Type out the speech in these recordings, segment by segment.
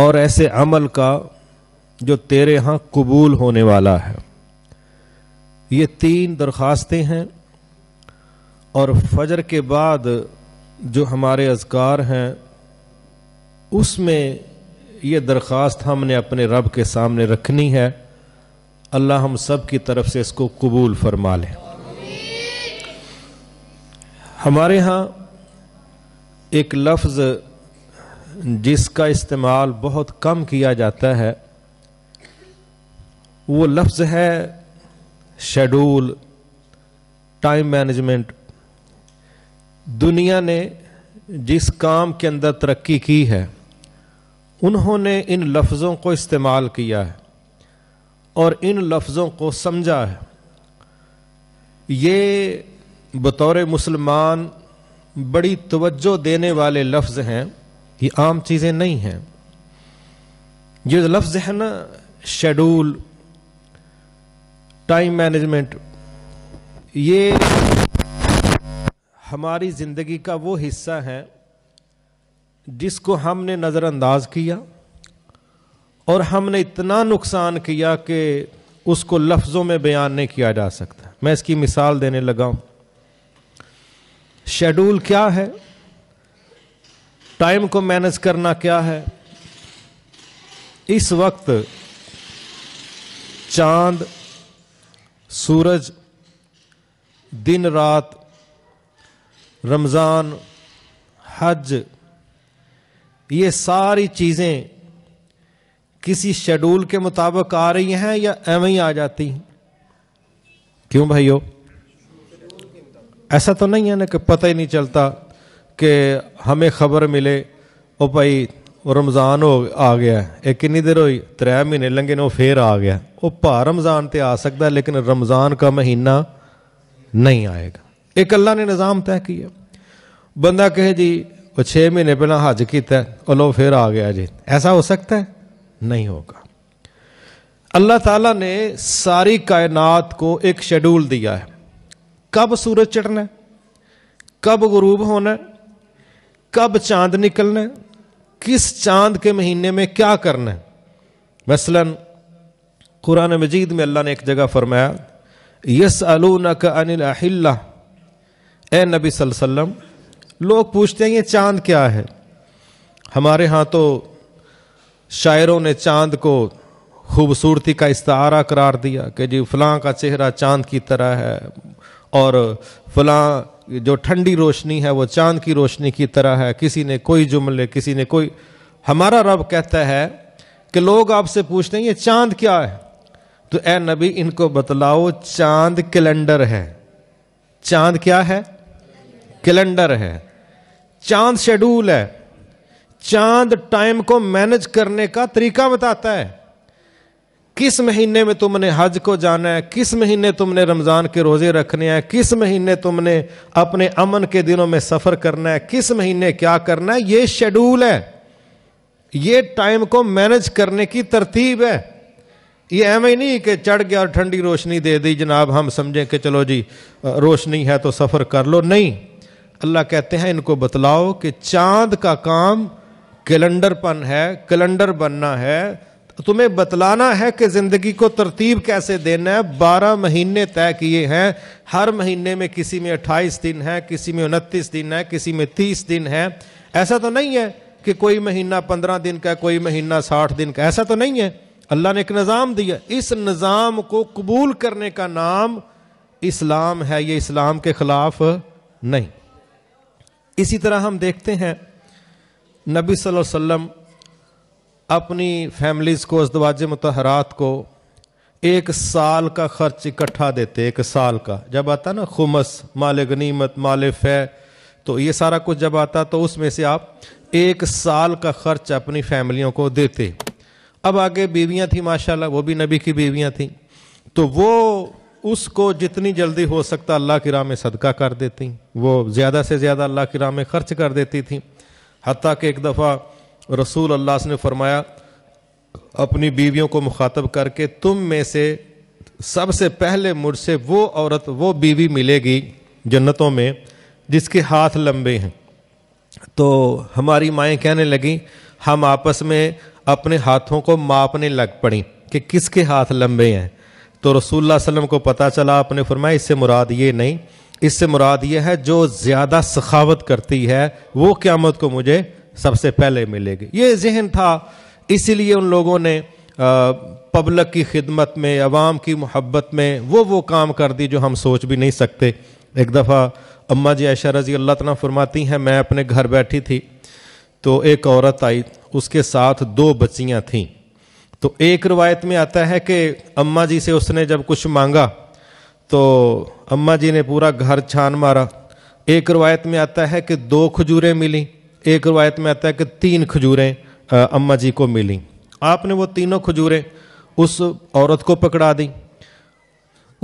اور ایسے عمل کا جو تیرے ہاں قبول ہونے والا ہے یہ تین درخواستیں ہیں اور فجر کے بعد جو ہمارے اذکار ہیں اس میں یہ درخواست ہم نے اپنے رب کے سامنے رکھنی ہے اللہ ہم سب کی طرف سے اس کو قبول فرما لیں ہمارے ہاں ایک لفظ جس کا استعمال بہت کم کیا جاتا ہے وہ لفظ ہے شیڈول ٹائم مینجمنٹ دنیا نے جس کام کے اندر ترقی کی ہے انہوں نے ان لفظوں کو استعمال کیا ہے اور ان لفظوں کو سمجھا ہے یہ بطور مسلمان بڑی توجہ دینے والے لفظ ہیں یہ عام چیزیں نہیں ہیں یہ لفظ ہیں نا شیڈول ٹائم مینجمنٹ یہ ہماری زندگی کا وہ حصہ ہے جس کو ہم نے نظر انداز کیا اور ہم نے اتنا نقصان کیا کہ اس کو لفظوں میں بیان نہیں کیا جا سکتا میں اس کی مثال دینے لگا ہوں شیڈول کیا ہے ٹائم کو مینج کرنا کیا ہے اس وقت چاند سورج دن رات رمضان حج یہ ساری چیزیں کسی شیڈول کے مطابق آ رہی ہیں یا ایویں آ جاتی ہیں کیوں بھائیو ایسا تو نہیں ہے نا کہ پتہ ہی نہیں چلتا کہ ہمیں خبر ملے او بھائی رمضان ہو آ گیا یہ کنی دیر ہوئی تر مہینے لنگے نے وہ پھر آ گیا وہ پا رمضان تے آ سکتا ہے لیکن رمضان کا مہینہ نہیں آئے گا ایک اللہ نے نظام طے کیا بندہ کہے جی وہ چھ مہینے پہلے حج کیتا ہے اور لو پھر آ گیا جی ایسا ہو سکتا ہے نہیں ہوگا اللہ تعالیٰ نے ساری کائنات کو ایک شیڈول دیا ہے کب سورج چڑھنا ہے کب غروب ہونا ہے کب چاند نکلنا ہے کس چاند کے مہینے میں کیا کرنا ہے مثلا قرآن مجید میں اللہ نے ایک جگہ فرمایا یس الق انلا اے نبی صلی اللہ علیہ وسلم لوگ پوچھتے ہیں یہ چاند کیا ہے ہمارے ہاں تو شاعروں نے چاند کو خوبصورتی کا استعارہ قرار دیا کہ جی فلاں کا چہرہ چاند کی طرح ہے اور فلاں جو ٹھنڈی روشنی ہے وہ چاند کی روشنی کی طرح ہے کسی نے کوئی جملے کسی نے کوئی ہمارا رب کہتا ہے کہ لوگ آپ سے پوچھتے ہیں یہ چاند کیا ہے تو اے نبی ان کو بتلاؤ چاند کیلنڈر ہے چاند کیا ہے کیلنڈر ہے چاند شیڈول ہے چاند ٹائم کو مینج کرنے کا طریقہ بتاتا ہے کس مہینے میں تم نے حج کو جانا ہے کس مہینے تم نے رمضان کے روزے رکھنے ہیں کس مہینے تم نے اپنے امن کے دنوں میں سفر کرنا ہے کس مہینے کیا کرنا ہے یہ شیڈول ہے یہ ٹائم کو مینج کرنے کی ترتیب ہے یہ ایم ہی نہیں کہ چڑھ گیا اور ٹھنڈی روشنی دے دی جناب ہم سمجھیں کہ چلو جی روشنی ہے تو سفر کر لو نہیں اللہ کہتے ہیں ان کو بتلاؤ کہ چاند کا کام کیلنڈر پن ہے کیلنڈر بننا ہے تمہیں بتلانا ہے کہ زندگی کو ترتیب کیسے دینا ہے بارہ مہینے طے کیے ہیں ہر مہینے میں کسی میں اٹھائیس دن ہے کسی میں انتیس دن ہے کسی میں تیس دن ہے ایسا تو نہیں ہے کہ کوئی مہینہ پندرہ دن کا کوئی مہینہ ساٹھ دن کا ایسا تو نہیں ہے اللہ نے ایک نظام دیا اس نظام کو قبول کرنے کا نام اسلام ہے یہ اسلام کے خلاف نہیں اسی طرح ہم دیکھتے ہیں نبی صلی اللہ علیہ وسلم اپنی فیملیز کو ازدواج متحرات کو ایک سال کا خرچ اکٹھا دیتے ایک سال کا جب آتا نا خمس مال غنیمت مال فی تو یہ سارا کچھ جب آتا تو اس میں سے آپ ایک سال کا خرچ اپنی فیملیوں کو دیتے اب آگے بیویاں تھیں ماشاء اللہ وہ بھی نبی کی بیویاں تھیں تو وہ اس کو جتنی جلدی ہو سکتا اللہ کی راہ میں صدقہ کر دیتی وہ زیادہ سے زیادہ اللہ کی راہ میں خرچ کر دیتی تھیں حتیٰ کہ ایک دفعہ رسول اللہ نے فرمایا اپنی بیویوں کو مخاطب کر کے تم میں سے سب سے پہلے مجھ سے وہ عورت وہ بیوی ملے گی جنتوں میں جس کے ہاتھ لمبے ہیں تو ہماری مائیں کہنے لگیں ہم آپس میں اپنے ہاتھوں کو ماپنے لگ پڑیں کہ کس کے ہاتھ لمبے ہیں تو رسول اللہ علیہ وسلم کو پتہ چلا آپ نے فرمایا اس سے مراد یہ نہیں اس سے مراد یہ ہے جو زیادہ سخاوت کرتی ہے وہ قیامت کو مجھے سب سے پہلے ملے گی یہ ذہن تھا اسی لیے ان لوگوں نے پبلک کی خدمت میں عوام کی محبت میں وہ وہ کام کر دی جو ہم سوچ بھی نہیں سکتے ایک دفعہ اماں جی عائشہ رضی اللہ تعالیٰ فرماتی ہیں میں اپنے گھر بیٹھی تھی تو ایک عورت آئی اس کے ساتھ دو بچیاں تھیں تو ایک روایت میں آتا ہے کہ اماں جی سے اس نے جب کچھ مانگا تو اماں جی نے پورا گھر چھان مارا ایک روایت میں آتا ہے کہ دو کھجوریں ملیں ایک روایت میں آتا ہے کہ تین کھجوریں اما جی کو ملیں آپ نے وہ تینوں کھجوریں اس عورت کو پکڑا دی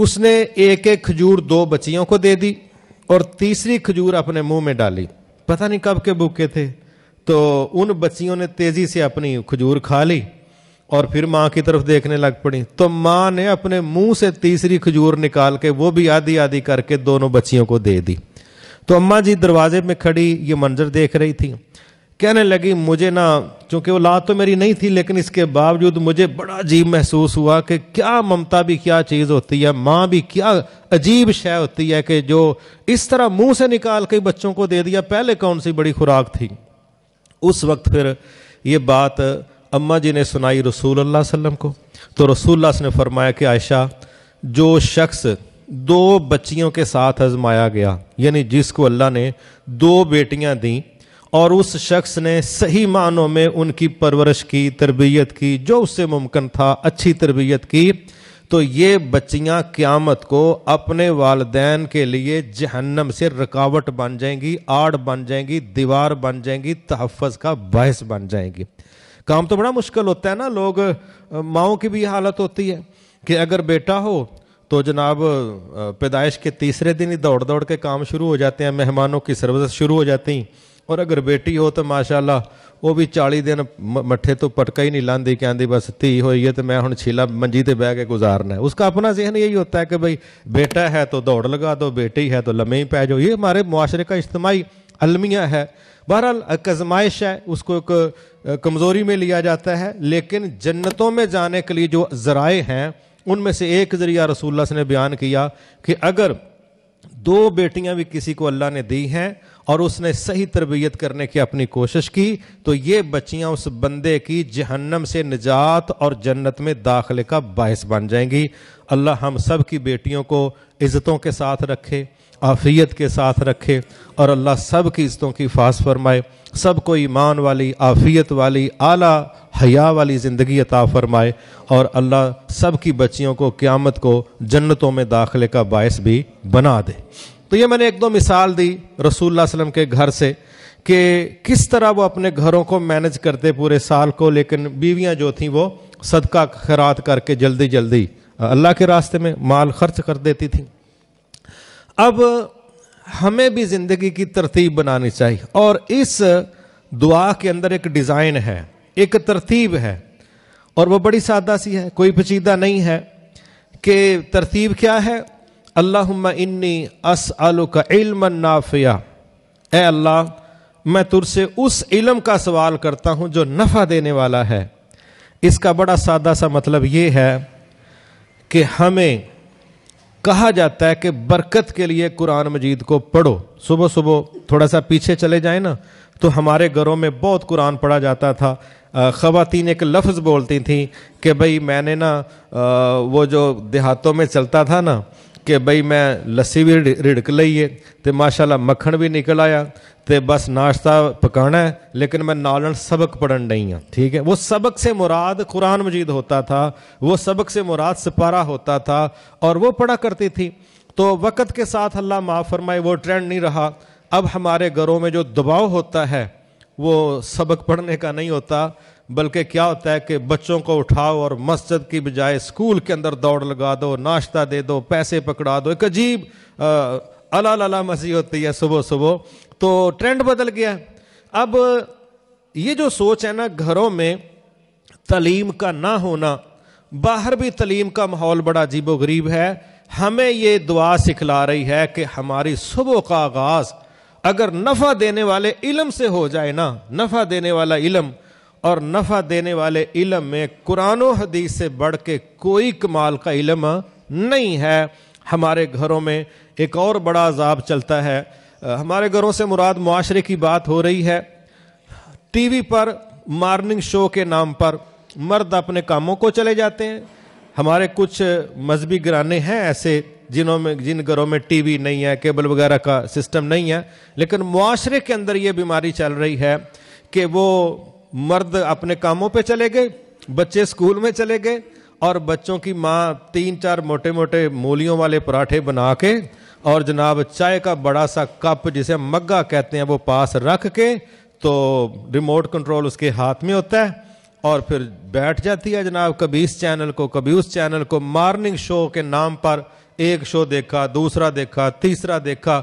اس نے ایک ایک کھجور دو بچیوں کو دے دی اور تیسری کھجور اپنے منہ میں ڈالی پتہ نہیں کب کے بھوکے تھے تو ان بچیوں نے تیزی سے اپنی کھجور کھا لی اور پھر ماں کی طرف دیکھنے لگ پڑی تو ماں نے اپنے منہ سے تیسری کھجور نکال کے وہ بھی آدھی آدھی کر کے دونوں بچیوں کو دے دی تو اماں جی دروازے میں کھڑی یہ منظر دیکھ رہی تھی کہنے لگی مجھے نا چونکہ وہ لا تو میری نہیں تھی لیکن اس کے باوجود مجھے بڑا عجیب محسوس ہوا کہ کیا ممتا بھی کیا چیز ہوتی ہے ماں بھی کیا عجیب شے ہوتی ہے کہ جو اس طرح منہ سے نکال کے بچوں کو دے دیا پہلے کون سی بڑی خوراک تھی اس وقت پھر یہ بات اماں جی نے سنائی رسول اللہ علیہ وسلم کو تو رسول اللہ نے فرمایا کہ عائشہ جو شخص دو بچیوں کے ساتھ آزمایا گیا یعنی جس کو اللہ نے دو بیٹیاں دیں اور اس شخص نے صحیح معنوں میں ان کی پرورش کی تربیت کی جو اس سے ممکن تھا اچھی تربیت کی تو یہ بچیاں قیامت کو اپنے والدین کے لیے جہنم سے رکاوٹ بن جائیں گی آڑ بن جائیں گی دیوار بن جائیں گی تحفظ کا باعث بن جائیں گی کام تو بڑا مشکل ہوتا ہے نا لوگ ماؤں کی بھی حالت ہوتی ہے کہ اگر بیٹا ہو تو جناب پیدائش کے تیسرے دن ہی دوڑ دوڑ کے کام شروع ہو جاتے ہیں مہمانوں کی سروس شروع ہو جاتی ہیں اور اگر بیٹی ہو تو ماشاء اللہ وہ بھی چالی دن مٹھے تو پٹکا ہی نہیں لاندی کہ آدھی بس تھی ہوئی ہے تو میں ہوں چھیلا منجی سے بہ کے گزارنا ہے اس کا اپنا ذہن یہی ہوتا ہے کہ بھائی بیٹا ہے تو دوڑ لگا دو بیٹی ہے تو لمحے ہی پہ جو یہ ہمارے معاشرے کا اجتماعی المیہ ہے بہرحال ازمائش ہے اس کو ایک کمزوری میں لیا جاتا ہے لیکن جنتوں میں جانے کے لیے جو ذرائع ہیں ان میں سے ایک ذریعہ رسول اللہ نے بیان کیا کہ اگر دو بیٹیاں بھی کسی کو اللہ نے دی ہیں اور اس نے صحیح تربیت کرنے کی اپنی کوشش کی تو یہ بچیاں اس بندے کی جہنم سے نجات اور جنت میں داخلے کا باعث بن جائیں گی اللہ ہم سب کی بیٹیوں کو عزتوں کے ساتھ رکھے آفیت کے ساتھ رکھے اور اللہ سب کی عزتوں کی فاس فرمائے سب کو ایمان والی عافیت والی اعلیٰ حیا والی زندگی عطا فرمائے اور اللہ سب کی بچیوں کو قیامت کو جنتوں میں داخلے کا باعث بھی بنا دے تو یہ میں نے ایک دو مثال دی رسول اللہ علیہ وسلم کے گھر سے کہ کس طرح وہ اپنے گھروں کو مینج کرتے پورے سال کو لیکن بیویاں جو تھیں وہ صدقہ خیرات کر کے جلدی جلدی اللہ کے راستے میں مال خرچ کر دیتی تھیں اب ہمیں بھی زندگی کی ترتیب بنانی چاہیے اور اس دعا کے اندر ایک ڈیزائن ہے ایک ترتیب ہے اور وہ بڑی سادہ سی ہے کوئی پچیدہ نہیں ہے کہ ترتیب کیا ہے اللہ انی اس آلو کا علم نافیہ اے اللہ میں تر سے اس علم کا سوال کرتا ہوں جو نفع دینے والا ہے اس کا بڑا سادہ سا مطلب یہ ہے کہ ہمیں کہا جاتا ہے کہ برکت کے لیے قرآن مجید کو پڑھو صبح صبح تھوڑا سا پیچھے چلے جائیں نا تو ہمارے گھروں میں بہت قرآن پڑھا جاتا تھا خواتین ایک لفظ بولتی تھیں کہ بھئی میں نے نا وہ جو دیہاتوں میں چلتا تھا نا کہ بھئی میں لسی بھی رڑک لئیے تو ماشاء اللہ مکھن بھی نکل آیا بس ناشتہ پکانا ہے لیکن میں نالن سبق پڑھن نہیں ہوں ٹھیک ہے وہ سبق سے مراد قرآن مجید ہوتا تھا وہ سبق سے مراد سپارا ہوتا تھا اور وہ پڑھا کرتی تھی تو وقت کے ساتھ اللہ معاف فرمائے وہ ٹرینڈ نہیں رہا اب ہمارے گھروں میں جو دباؤ ہوتا ہے وہ سبق پڑھنے کا نہیں ہوتا بلکہ کیا ہوتا ہے کہ بچوں کو اٹھاؤ اور مسجد کی بجائے اسکول کے اندر دوڑ لگا دو ناشتہ دے دو پیسے پکڑا دو ایک عجیب الع لال مزیح ہوتی ہے صبح صبح تو ٹرینڈ بدل گیا اب یہ جو سوچ ہے نا گھروں میں تعلیم کا نہ ہونا باہر بھی تعلیم کا ماحول بڑا عجیب و غریب ہے ہمیں یہ دعا سکھلا رہی ہے کہ ہماری صبح کا آغاز اگر نفع دینے والے علم سے ہو جائے نا نفع دینے والا علم اور نفع دینے والے علم میں قرآن و حدیث سے بڑھ کے کوئی کمال کا علم نہیں ہے ہمارے گھروں میں ایک اور بڑا عذاب چلتا ہے ہمارے گھروں سے مراد معاشرے کی بات ہو رہی ہے ٹی وی پر مارننگ شو کے نام پر مرد اپنے کاموں کو چلے جاتے ہیں ہمارے کچھ مذہبی گرانے ہیں ایسے جنہوں میں جن گھروں میں ٹی وی نہیں ہے کیبل وغیرہ کا سسٹم نہیں ہے لیکن معاشرے کے اندر یہ بیماری چل رہی ہے کہ وہ مرد اپنے کاموں پہ چلے گئے بچے اسکول میں چلے گئے اور بچوں کی ماں تین چار موٹے موٹے مولیوں والے پراٹھے بنا کے اور جناب چائے کا بڑا سا کپ جسے مگا کہتے ہیں وہ پاس رکھ کے تو ریموٹ کنٹرول اس کے ہاتھ میں ہوتا ہے اور پھر بیٹھ جاتی ہے جناب کبھی اس چینل کو کبھی اس چینل کو مارننگ شو کے نام پر ایک شو دیکھا دوسرا دیکھا تیسرا دیکھا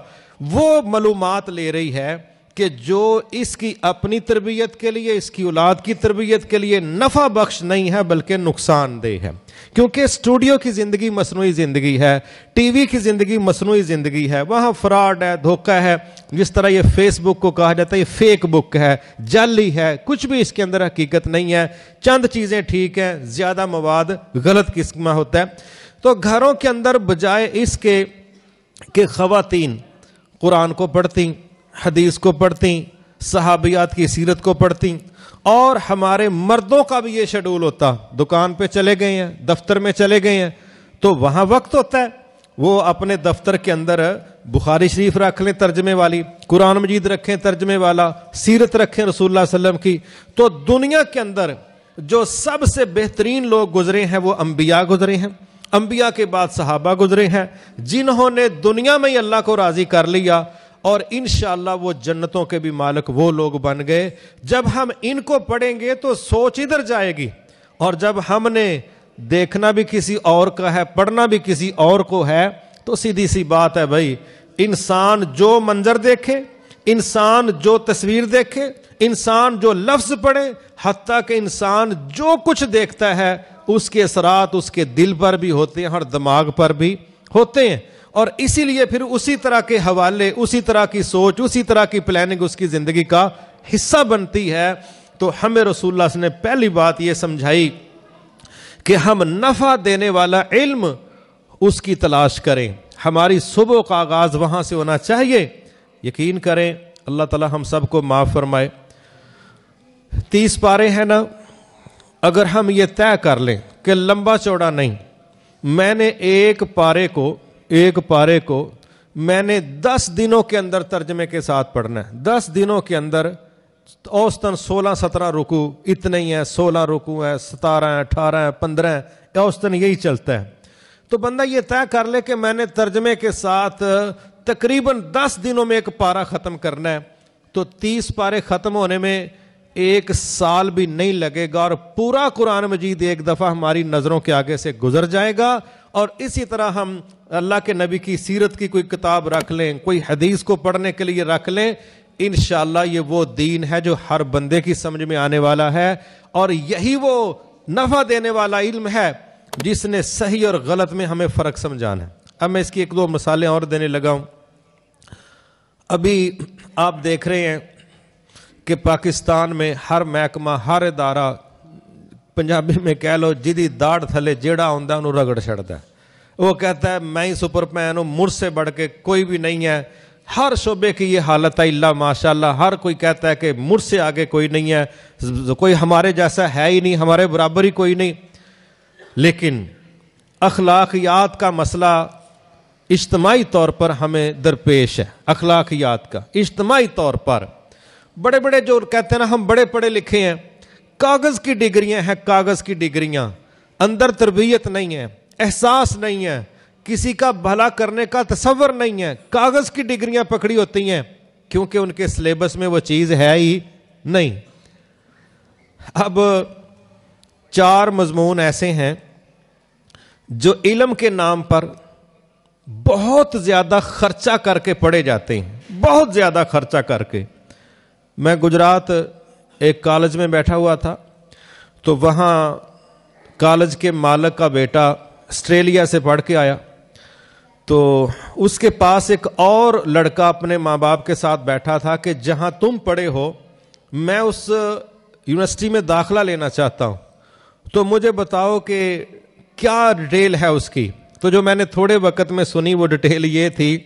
وہ معلومات لے رہی ہے کہ جو اس کی اپنی تربیت کے لیے اس کی اولاد کی تربیت کے لیے نفع بخش نہیں ہے بلکہ نقصان دہ ہے کیونکہ اسٹوڈیو کی زندگی مصنوعی زندگی ہے ٹی وی کی زندگی مصنوعی زندگی ہے وہاں فراڈ ہے دھوکہ ہے جس طرح یہ فیس بک کو کہا جاتا ہے یہ فیک بک ہے جعلی ہے کچھ بھی اس کے اندر حقیقت نہیں ہے چند چیزیں ٹھیک ہیں زیادہ مواد غلط قسم ہوتا ہے تو گھروں کے اندر بجائے اس کے کہ خواتین قرآن کو پڑھتی حدیث کو پڑھتی صحابیات کی سیرت کو پڑھتی اور ہمارے مردوں کا بھی یہ شیڈول ہوتا دکان پہ چلے گئے ہیں دفتر میں چلے گئے ہیں تو وہاں وقت ہوتا ہے وہ اپنے دفتر کے اندر بخاری شریف رکھ لیں ترجمے والی قرآن مجید رکھیں ترجمے والا سیرت رکھیں رسول اللہ علیہ وسلم کی تو دنیا کے اندر جو سب سے بہترین لوگ گزرے ہیں وہ انبیاء گزرے ہیں انبیاء کے بعد صحابہ گزرے ہیں جنہوں نے دنیا میں ہی اللہ کو راضی کر لیا اور انشاءاللہ وہ جنتوں کے بھی مالک وہ لوگ بن گئے جب ہم ان کو پڑھیں گے تو سوچ ادھر جائے گی اور جب ہم نے دیکھنا بھی کسی اور کا ہے پڑھنا بھی کسی اور کو ہے تو سیدھی سی بات ہے بھائی انسان جو منظر دیکھے انسان جو تصویر دیکھے انسان جو لفظ پڑھے حتیٰ کہ انسان جو کچھ دیکھتا ہے اس کے اثرات اس کے دل پر بھی ہوتے ہیں اور دماغ پر بھی ہوتے ہیں اور اسی لیے پھر اسی طرح کے حوالے اسی طرح کی سوچ اسی طرح کی پلاننگ اس کی زندگی کا حصہ بنتی ہے تو ہمیں رسول اللہ نے پہلی بات یہ سمجھائی کہ ہم نفع دینے والا علم اس کی تلاش کریں ہماری صبح کا آغاز وہاں سے ہونا چاہیے یقین کریں اللہ تعالیٰ ہم سب کو معاف فرمائے تیس پارے ہیں نا اگر ہم یہ طے کر لیں کہ لمبا چوڑا نہیں میں نے ایک پارے کو ایک پارے کو میں نے دس دنوں کے اندر ترجمے کے ساتھ پڑھنا ہے دس دنوں کے اندر اوسطن سولہ سترہ رکو اتنے ہی ہیں سولہ رکو ہیں ستارہ ہیں اٹھارہ ہیں پندرہ ہیں اوسطن یہی چلتا ہے تو بندہ یہ طے کر لے کہ میں نے ترجمے کے ساتھ تقریباً دس دنوں میں ایک پارا ختم کرنا ہے تو تیس پارے ختم ہونے میں ایک سال بھی نہیں لگے گا اور پورا قرآن مجید ایک دفعہ ہماری نظروں کے آگے سے گزر جائے گا اور اسی طرح ہم اللہ کے نبی کی سیرت کی کوئی کتاب رکھ لیں کوئی حدیث کو پڑھنے کے لیے رکھ لیں انشاءاللہ یہ وہ دین ہے جو ہر بندے کی سمجھ میں آنے والا ہے اور یہی وہ نفع دینے والا علم ہے جس نے صحیح اور غلط میں ہمیں فرق سمجھانا ہے اب میں اس کی ایک دو مثالیں اور دینے لگا ہوں ابھی آپ دیکھ رہے ہیں کہ پاکستان میں ہر محکمہ ہر ادارہ پنجابی میں کہہ لو جدی داڑ تھلے جیڑا آؤں انہوں رگڑ چڑھتا ہے وہ کہتا ہے میں ہی سپر ہوں مر سے بڑھ کے کوئی بھی نہیں ہے ہر شعبے کی یہ حالت ہے اللہ ماشاء اللہ ہر کوئی کہتا ہے کہ مر سے آگے کوئی نہیں ہے کوئی ہمارے جیسا ہے ہی نہیں ہمارے برابر ہی کوئی نہیں لیکن اخلاقیات کا مسئلہ اجتماعی طور پر ہمیں درپیش ہے اخلاقیات کا اجتماعی طور پر بڑے بڑے جو کہتے ہیں نا ہم بڑے پڑھے لکھے ہیں کاغذ کی ڈگریاں ہیں کاغذ کی ڈگریاں اندر تربیت نہیں ہے احساس نہیں ہے کسی کا بھلا کرنے کا تصور نہیں ہے کاغذ کی ڈگریاں پکڑی ہوتی ہیں کیونکہ ان کے سلیبس میں وہ چیز ہے ہی نہیں اب چار مضمون ایسے ہیں جو علم کے نام پر بہت زیادہ خرچہ کر کے پڑھے جاتے ہیں بہت زیادہ خرچہ کر کے میں گجرات ایک کالج میں بیٹھا ہوا تھا تو وہاں کالج کے مالک کا بیٹا آسٹریلیا سے پڑھ کے آیا تو اس کے پاس ایک اور لڑکا اپنے ماں باپ کے ساتھ بیٹھا تھا کہ جہاں تم پڑھے ہو میں اس یونیورسٹی میں داخلہ لینا چاہتا ہوں تو مجھے بتاؤ کہ کیا ڈیٹیل ہے اس کی تو جو میں نے تھوڑے وقت میں سنی وہ ڈیٹیل یہ تھی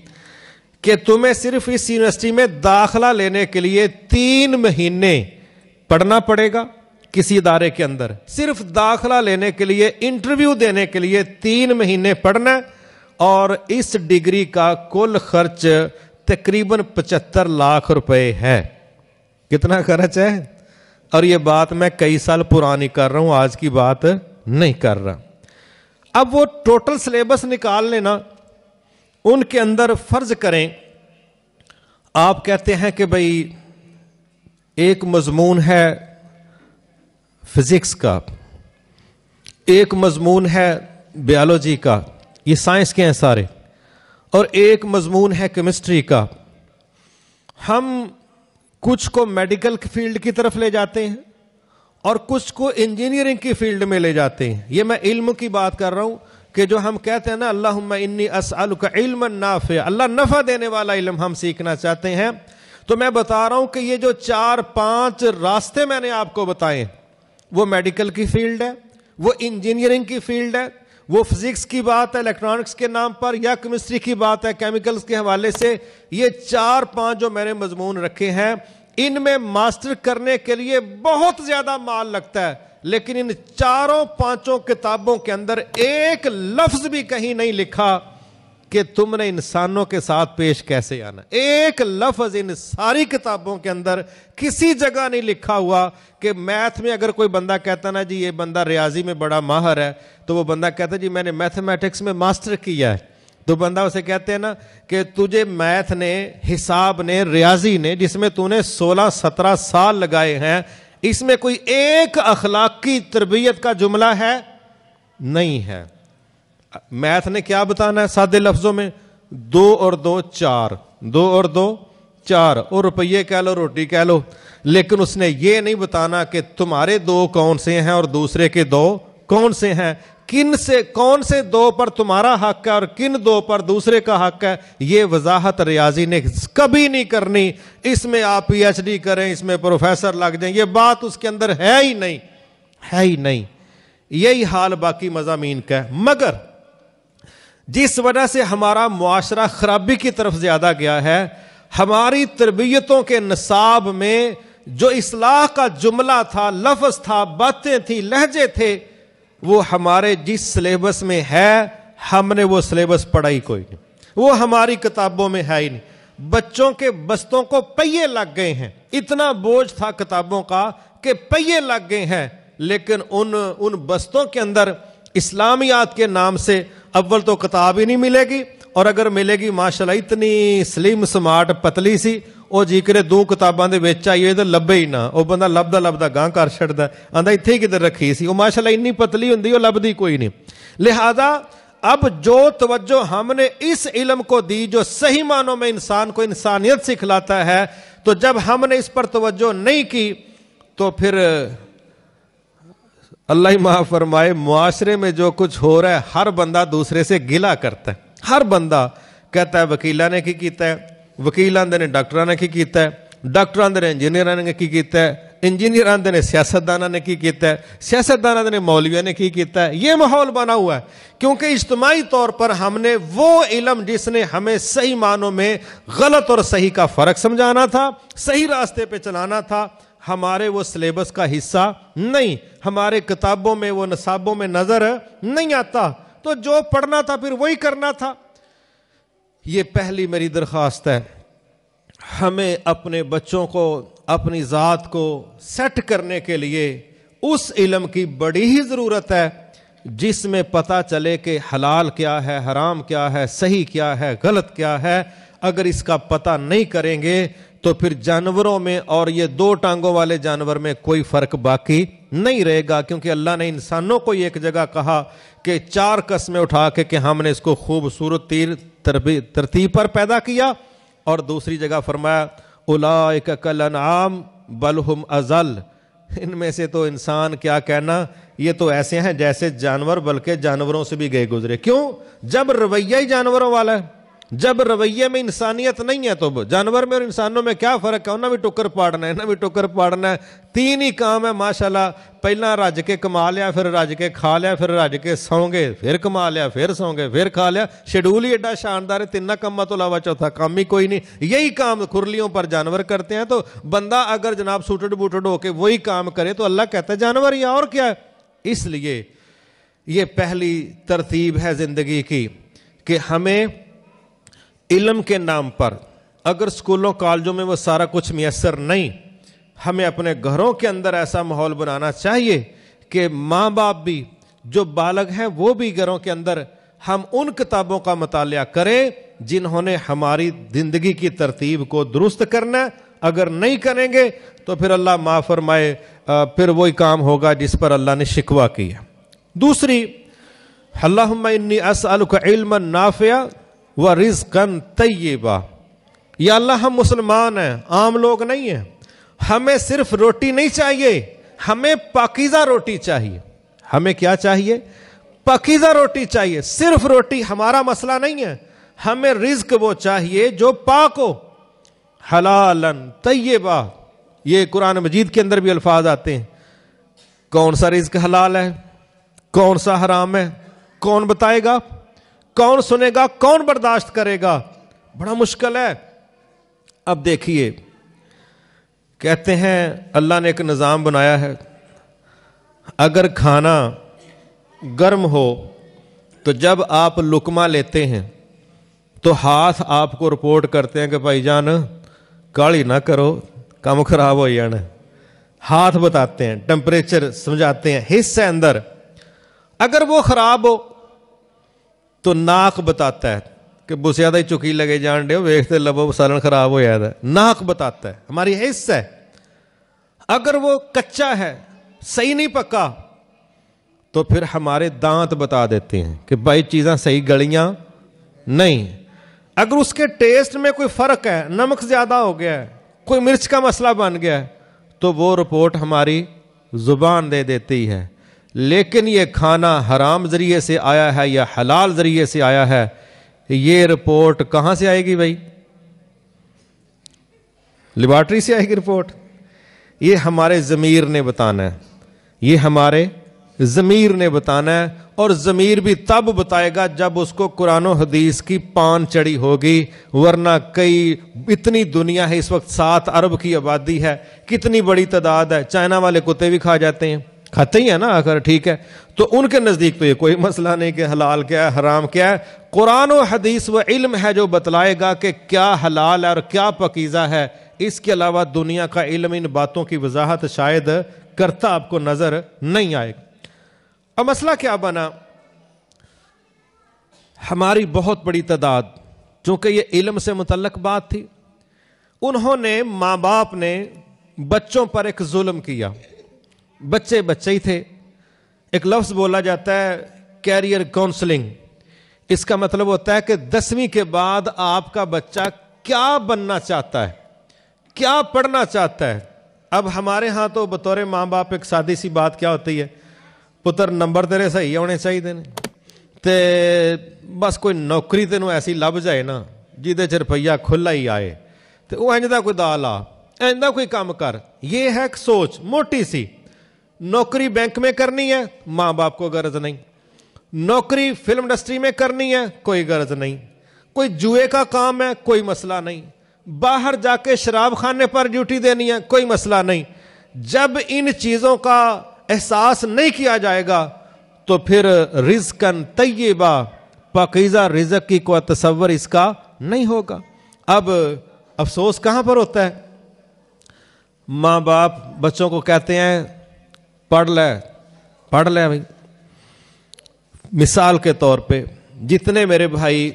کہ تمہیں صرف اس یونیورسٹی میں داخلہ لینے کے لیے تین مہینے پڑھنا پڑے گا کسی ادارے کے اندر صرف داخلہ لینے کے لیے انٹرویو دینے کے لیے تین مہینے پڑھنا اور اس ڈگری کا کل خرچ تقریباً پچہتر لاکھ روپے ہے کتنا خرچ ہے اور یہ بات میں کئی سال پرانی کر رہا ہوں آج کی بات نہیں کر رہا اب وہ ٹوٹل سلیبس نکال لینا ان کے اندر فرض کریں آپ کہتے ہیں کہ بھائی ایک مضمون ہے فزکس کا ایک مضمون ہے بیالوجی کا یہ سائنس کے ہیں سارے اور ایک مضمون ہے کیمسٹری کا ہم کچھ کو میڈیکل فیلڈ کی طرف لے جاتے ہیں اور کچھ کو انجینئرنگ کی فیلڈ میں لے جاتے ہیں یہ میں علم کی بات کر رہا ہوں کہ جو ہم کہتے ہیں نا اللہ انی اسل کا علم نافیہ اللہ نفع دینے والا علم ہم سیکھنا چاہتے ہیں تو میں بتا رہا ہوں کہ یہ جو چار پانچ راستے میں نے آپ کو بتائے وہ میڈیکل کی فیلڈ ہے وہ انجینئرنگ کی فیلڈ ہے وہ فزکس کی بات ہے الیکٹرانکس کے نام پر یا کیمسٹری کی بات ہے کیمیکلز کے حوالے سے یہ چار پانچ جو میں نے مضمون رکھے ہیں ان میں ماسٹر کرنے کے لیے بہت زیادہ مال لگتا ہے لیکن ان چاروں پانچوں کتابوں کے اندر ایک لفظ بھی کہیں نہیں لکھا کہ تم نے انسانوں کے ساتھ پیش کیسے آنا ایک لفظ ان ساری کتابوں کے اندر کسی جگہ نہیں لکھا ہوا کہ میتھ میں اگر کوئی بندہ کہتا نا جی یہ بندہ ریاضی میں بڑا ماہر ہے تو وہ بندہ کہتا جی میں نے میتھمیٹکس میں ماسٹر کیا ہے تو بندہ اسے کہتے ہیں نا کہ تجھے میتھ نے حساب نے ریاضی نے جس میں تو نے سولہ سترہ سال لگائے ہیں اس میں کوئی ایک اخلاقی تربیت کا جملہ ہے نہیں ہے میتھ نے کیا بتانا ہے سادے لفظوں میں دو اور دو چار دو اور دو چار اور روپیے کہہ لو روٹی کہہ لو لیکن اس نے یہ نہیں بتانا کہ تمہارے دو کون سے ہیں اور دوسرے کے دو کون سے ہیں کن سے کون سے دو پر تمہارا حق ہے اور کن دو پر دوسرے کا حق ہے یہ وضاحت ریاضی نے کبھی نہیں کرنی اس میں آپ پی ایچ ڈی کریں اس میں پروفیسر لگ جائیں یہ بات اس کے اندر ہے ہی نہیں ہے ہی نہیں یہی حال باقی مضامین کا ہے مگر جس وجہ سے ہمارا معاشرہ خرابی کی طرف زیادہ گیا ہے ہماری تربیتوں کے نصاب میں جو اصلاح کا جملہ تھا لفظ تھا باتیں تھیں لہجے تھے وہ ہمارے جس سلیبس میں ہے ہم نے وہ سلیبس پڑھائی کوئی نہیں وہ ہماری کتابوں میں ہے ہی نہیں بچوں کے بستوں کو پہیے لگ گئے ہیں اتنا بوجھ تھا کتابوں کا کہ پہیے لگ گئے ہیں لیکن ان ان بستوں کے اندر اسلامیات کے نام سے اول تو کتاب ہی نہیں ملے گی اور اگر ملے گی ماشاء اتنی سلم سمارٹ پتلی سی سو جیکرے دو کتاباں آئیے تو لبے ہی نہ وہ بندہ لبا لبدہ گاہ کر چڈتا ہے آدھا اتنے ہی کدھر رکھی وہ ماشاء این پتلی ہوں لبدی کوئی نہیں لہٰذا اب جو توجہ ہم نے اس علم کو دی جو صحیح معنوں میں انسان کو انسانیت سکھلاتا ہے تو جب ہم نے اس پر توجہ نہیں کی تو پھر اللہ ہی معاف فرمائے معاشرے میں جو کچھ ہو رہا ہے ہر بندہ دوسرے سے گلا کرتا ہے ہر بندہ کہتا ہے وکیلا نے کی کیتا ہے وکیل آدھے نے ڈاکٹر نے کی کیتا ہے ڈاکٹر آدھے نے انجینئر نے کی کیتا ہے انجینئر آدھے نے سیاستدانہ نے کی کیتا ہے سیاست دان نے مولویہ نے کی کیتا ہے یہ ماحول بنا ہوا ہے کیونکہ اجتماعی طور پر ہم نے وہ علم جس نے ہمیں صحیح معنوں میں غلط اور صحیح کا فرق سمجھانا تھا صحیح راستے پہ چلانا تھا ہمارے وہ سلیبس کا حصہ نہیں ہمارے کتابوں میں وہ نصابوں میں نظر نہیں آتا تو جو پڑھنا تھا پھر وہی کرنا تھا یہ پہلی میری درخواست ہے ہمیں اپنے بچوں کو اپنی ذات کو سیٹ کرنے کے لیے اس علم کی بڑی ہی ضرورت ہے جس میں پتہ چلے کہ حلال کیا ہے حرام کیا ہے صحیح کیا ہے غلط کیا ہے اگر اس کا پتہ نہیں کریں گے تو پھر جانوروں میں اور یہ دو ٹانگوں والے جانور میں کوئی فرق باقی نہیں رہے گا کیونکہ اللہ نے انسانوں کو یہ ایک جگہ کہا کہ چار قسمیں اٹھا کے کہ ہم نے اس کو خوبصورت تیر ترتیب پر پیدا کیا اور دوسری جگہ فرمایا کل انعام بلہم ازل ان میں سے تو انسان کیا کہنا یہ تو ایسے ہیں جیسے جانور بلکہ جانوروں سے بھی گئے گزرے کیوں جب رویہ ہی جانوروں والا ہے جب رویے میں انسانیت نہیں ہے تو جانور میں اور انسانوں میں کیا فرق ہے انہیں بھی ٹکر پاڑنا ہے انہوں بھی ٹکر پاڑنا ہے تین ہی کام ہے ماشاء اللہ راج رج کے کما لیا پھر رج کے کھا لیا پھر رج کے سونگے پھر کما لیا پھر سونگے پھر کھا لیا شیڈول ہی اڈا شاندار ہے تین کاموں تو علاوہ چوتھا کام ہی کوئی نہیں یہی کام کھرلیوں پر جانور کرتے ہیں تو بندہ اگر جناب سوٹڈ بوٹڈ ہو کے وہی کام کرے تو اللہ کہتا ہے جانور یہ اور کیا ہے اس لیے یہ پہلی ترتیب ہے زندگی کی کہ ہمیں علم کے نام پر اگر اسکولوں کالجوں میں وہ سارا کچھ میسر نہیں ہمیں اپنے گھروں کے اندر ایسا ماحول بنانا چاہیے کہ ماں باپ بھی جو بالغ ہیں وہ بھی گھروں کے اندر ہم ان کتابوں کا مطالعہ کریں جنہوں نے ہماری زندگی کی ترتیب کو درست کرنا اگر نہیں کریں گے تو پھر اللہ فرمائے پھر وہی کام ہوگا جس پر اللہ نے شکوہ کیا دوسری اللہ انی اسألک علم نافیہ و تیے طیبہ یا اللہ ہم مسلمان ہیں عام لوگ نہیں ہیں ہمیں صرف روٹی نہیں چاہیے ہمیں پاکیزہ روٹی چاہیے ہمیں کیا چاہیے پاکیزہ روٹی چاہیے صرف روٹی ہمارا مسئلہ نہیں ہے ہمیں رزق وہ چاہیے جو پاک ہو حلالن طیبہ یہ قرآن مجید کے اندر بھی الفاظ آتے ہیں کون سا رزق حلال ہے کون سا حرام ہے کون بتائے گا آپ کون سنے گا کون برداشت کرے گا بڑا مشکل ہے اب دیکھیے کہتے ہیں اللہ نے ایک نظام بنایا ہے اگر کھانا گرم ہو تو جب آپ لکما لیتے ہیں تو ہاتھ آپ کو رپورٹ کرتے ہیں کہ بھائی جان کالی نہ کرو کام خراب ہو جانا ہاتھ بتاتے ہیں ٹمپریچر سمجھاتے ہیں حصہ اندر اگر وہ خراب ہو تو ناک بتاتا ہے کہ بسیا ہی چکی لگے جان ڈے ویختے لبو سالن خراب ہو جاتا ہے ناک بتاتا ہے ہماری حص ہے اگر وہ کچا ہے صحیح نہیں پکا تو پھر ہمارے دانت بتا دیتے ہیں کہ بھائی چیزاں صحیح گلیاں نہیں اگر اس کے ٹیسٹ میں کوئی فرق ہے نمک زیادہ ہو گیا ہے کوئی مرچ کا مسئلہ بن گیا ہے تو وہ رپورٹ ہماری زبان دے دیتی ہے لیکن یہ کھانا حرام ذریعے سے آیا ہے یا حلال ذریعے سے آیا ہے یہ رپورٹ کہاں سے آئے گی بھائی لیبارٹری سے آئے گی رپورٹ یہ ہمارے ضمیر نے بتانا ہے یہ ہمارے ضمیر نے بتانا ہے اور ضمیر بھی تب بتائے گا جب اس کو قرآن و حدیث کی پان چڑی ہوگی ورنہ کئی اتنی دنیا ہے اس وقت سات ارب کی آبادی ہے کتنی بڑی تعداد ہے چائنا والے کتے بھی کھا جاتے ہیں کھاتے ہی ہیں نا اگر ٹھیک ہے تو ان کے نزدیک تو یہ کوئی مسئلہ نہیں کہ حلال کیا ہے حرام کیا ہے قرآن و حدیث و علم ہے جو بتلائے گا کہ کیا حلال ہے اور کیا پکیزہ ہے اس کے علاوہ دنیا کا علم ان باتوں کی وضاحت شاید کرتا آپ کو نظر نہیں آئے گا اور مسئلہ کیا بنا ہماری بہت بڑی تعداد چونکہ یہ علم سے متعلق بات تھی انہوں نے ماں باپ نے بچوں پر ایک ظلم کیا بچے بچے ہی تھے ایک لفظ بولا جاتا ہے کیریئر کاؤنسلنگ اس کا مطلب ہوتا ہے کہ دسویں کے بعد آپ کا بچہ کیا بننا چاہتا ہے کیا پڑھنا چاہتا ہے اب ہمارے ہاں تو بطور ماں باپ ایک سادی سی بات کیا ہوتی ہے پتر نمبر تیرے صحیح ہونے چاہیے تو بس کوئی نوکری تینوں ایسی لب جائے نا روپیہ کھلا ہی آئے تو وہ ایجنا کوئی آ لا ایجنا کوئی کام کر یہ ہے ایک سوچ موٹی سی نوکری بینک میں کرنی ہے ماں باپ کو غرض نہیں نوکری فلم انڈسٹری میں کرنی ہے کوئی غرض نہیں کوئی جوئے کا کام ہے کوئی مسئلہ نہیں باہر جا کے شراب خانے پر ڈیوٹی دینی ہے کوئی مسئلہ نہیں جب ان چیزوں کا احساس نہیں کیا جائے گا تو پھر رزقن طیبہ پاکیزہ رزق کی کو تصور اس کا نہیں ہوگا اب افسوس کہاں پر ہوتا ہے ماں باپ بچوں کو کہتے ہیں پڑھ لے پڑھ لے بھائی مثال کے طور پہ جتنے میرے بھائی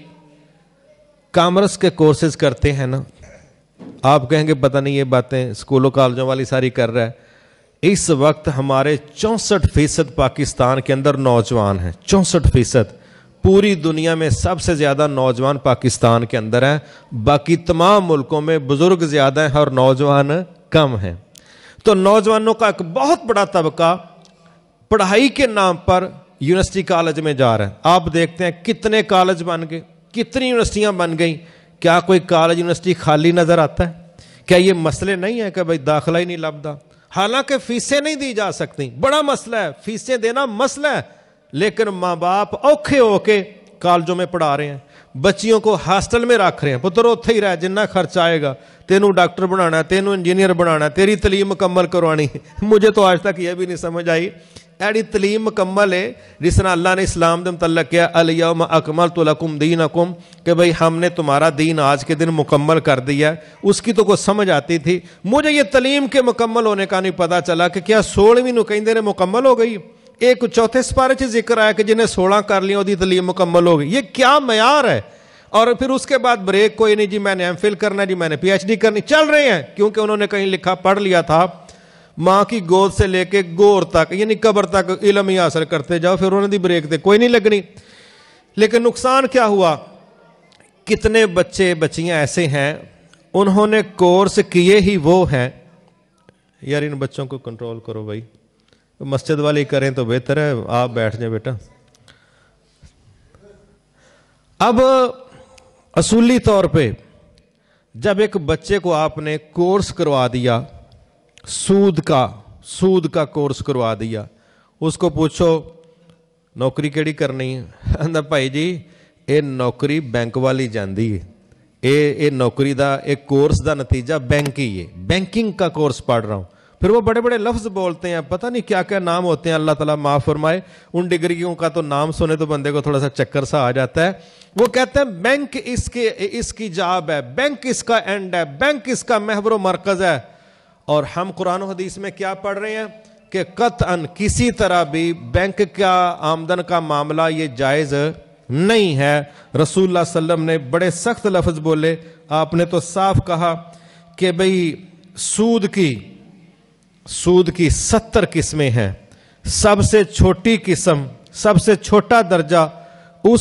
کامرس کے کورسز کرتے ہیں نا آپ کہیں گے پتہ نہیں یہ باتیں اسکولوں کالجوں والی ساری کر رہا ہے اس وقت ہمارے چونسٹھ فیصد پاکستان کے اندر نوجوان ہیں چونسٹھ فیصد پوری دنیا میں سب سے زیادہ نوجوان پاکستان کے اندر ہیں باقی تمام ملکوں میں بزرگ زیادہ ہیں اور نوجوان کم ہیں تو نوجوانوں کا ایک بہت بڑا طبقہ پڑھائی کے نام پر یونیورسٹی کالج میں جا رہا ہے آپ دیکھتے ہیں کتنے کالج بن گئے کتنی یونیورسٹیاں بن گئیں کیا کوئی کالج یونیورسٹی خالی نظر آتا ہے کیا یہ مسئلے نہیں ہیں کہ بھائی داخلہ ہی نہیں لبدا حالانکہ فیسیں نہیں دی جا سکتی بڑا مسئلہ ہے فیسیں دینا مسئلہ ہے لیکن ماں باپ اوکھے ہو کے کالجوں میں پڑھا رہے ہیں بچیوں کو ہاسٹل میں رکھ رہے ہیں پتر اتھے ہی رہے جنہ خرچ آئے گا تینوں ڈاکٹر بنانا ہے تینوں انجینئر بنانا ہے تیری تلیم مکمل کروانی ہے مجھے تو آج تک یہ بھی نہیں سمجھ آئی ایڑی تلیم مکمل ہے جس نے اللہ نے اسلام دے متعلق کیا الیوم اکمل تو لکم دین اکم کہ بھئی ہم نے تمہارا دین آج کے دن مکمل کر دیا ہے اس کی تو کوئی سمجھ آتی تھی مجھے یہ تعلیم کے مکمل ہونے کا نہیں پتا چلا کہ کیا سولہ نو کہیں دیرے مکمل ہو گئی ایک چوتھے سپارے چیز ذکر آیا کہ جنہیں سولہ کر لیا وہی تعلیم مکمل ہوگی یہ کیا معیار ہے اور پھر اس کے بعد بریک کوئی نہیں جی میں نے ایم فل کرنا جی میں نے پی ایچ ڈی کرنی چل رہے ہیں کیونکہ انہوں نے کہیں لکھا پڑھ لیا تھا ماں کی گود سے لے کے گور تک یعنی قبر تک علم ہی حاصل کرتے جاؤ پھر انہوں نے بریک دے کوئی نہیں لگنی لیکن نقصان کیا ہوا کتنے بچے بچیاں ایسے ہیں انہوں نے کورس کیے ہی وہ ہیں یار ان بچوں کو کنٹرول کرو بھائی مسجد والی کریں تو بہتر ہے آپ بیٹھ جائیں بیٹا اب اصولی طور پہ جب ایک بچے کو آپ نے کورس کروا دیا سود کا سود کا کورس کروا دیا اس کو پوچھو نوکری کہہی کرنی ہے نہ بھائی جی یہ نوکری بینک والی جانتی ہے یہ یہ نوکری کا یہ کورس کا نتیجہ بینک ہی ہے بینکنگ کا کورس پڑھ رہا ہوں پھر وہ بڑے بڑے لفظ بولتے ہیں پتہ نہیں کیا کیا نام ہوتے ہیں اللہ تعالیٰ معاف فرمائے ان ڈگریوں کا تو نام سنے تو بندے کو تھوڑا سا چکر سا آ جاتا ہے وہ کہتے ہیں بینک اس کے اس کی جاب ہے بینک اس کا اینڈ ہے بینک اس کا محور و مرکز ہے اور ہم قرآن و حدیث میں کیا پڑھ رہے ہیں کہ قط ان کسی طرح بھی بینک کا آمدن کا معاملہ یہ جائز نہیں ہے رسول اللہ صلی اللہ علیہ وسلم نے بڑے سخت لفظ بولے آپ نے تو صاف کہا کہ بھائی سود کی سود کی ستر قسمیں ہیں سب سے چھوٹی قسم سب سے چھوٹا درجہ اس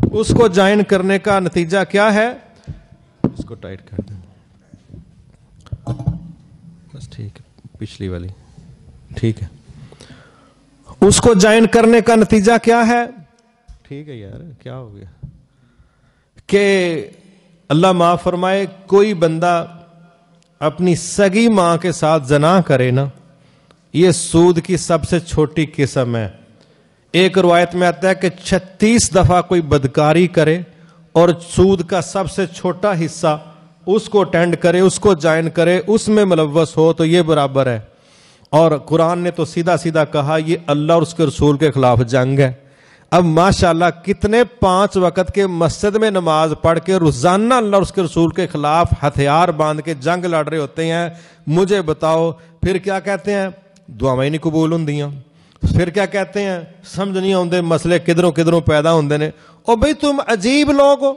اس کو کو جوائن کرنے کا نتیجہ کیا ہے اس کو ٹائٹ کر دیں بس ٹھیک پچھلی والی ٹھیک ہے اس کو جوائن کرنے کا نتیجہ کیا ہے ٹھیک ہے یار کیا ہو گیا کہ اللہ معاف فرمائے کوئی بندہ اپنی سگی ماں کے ساتھ زنا کرے نا یہ سود کی سب سے چھوٹی قسم ہے ایک روایت میں آتا ہے کہ چھتیس دفعہ کوئی بدکاری کرے اور سود کا سب سے چھوٹا حصہ اس کو اٹینڈ کرے اس کو جوائن کرے اس میں ملوث ہو تو یہ برابر ہے اور قرآن نے تو سیدھا سیدھا کہا یہ اللہ اور اس کے رسول کے خلاف جنگ ہے اب ماشاء اللہ کتنے پانچ وقت کے مسجد میں نماز پڑھ کے روزانہ اللہ اس کے رسول کے خلاف ہتھیار باندھ کے جنگ لڑ رہے ہوتے ہیں مجھے بتاؤ پھر کیا کہتے ہیں دعائیں نہیں قبول ہوں پھر کیا کہتے ہیں سمجھ نہیں آتے مسئلے کدھروں کدھروں پیدا ہوں نے او بھائی تم عجیب لوگ ہو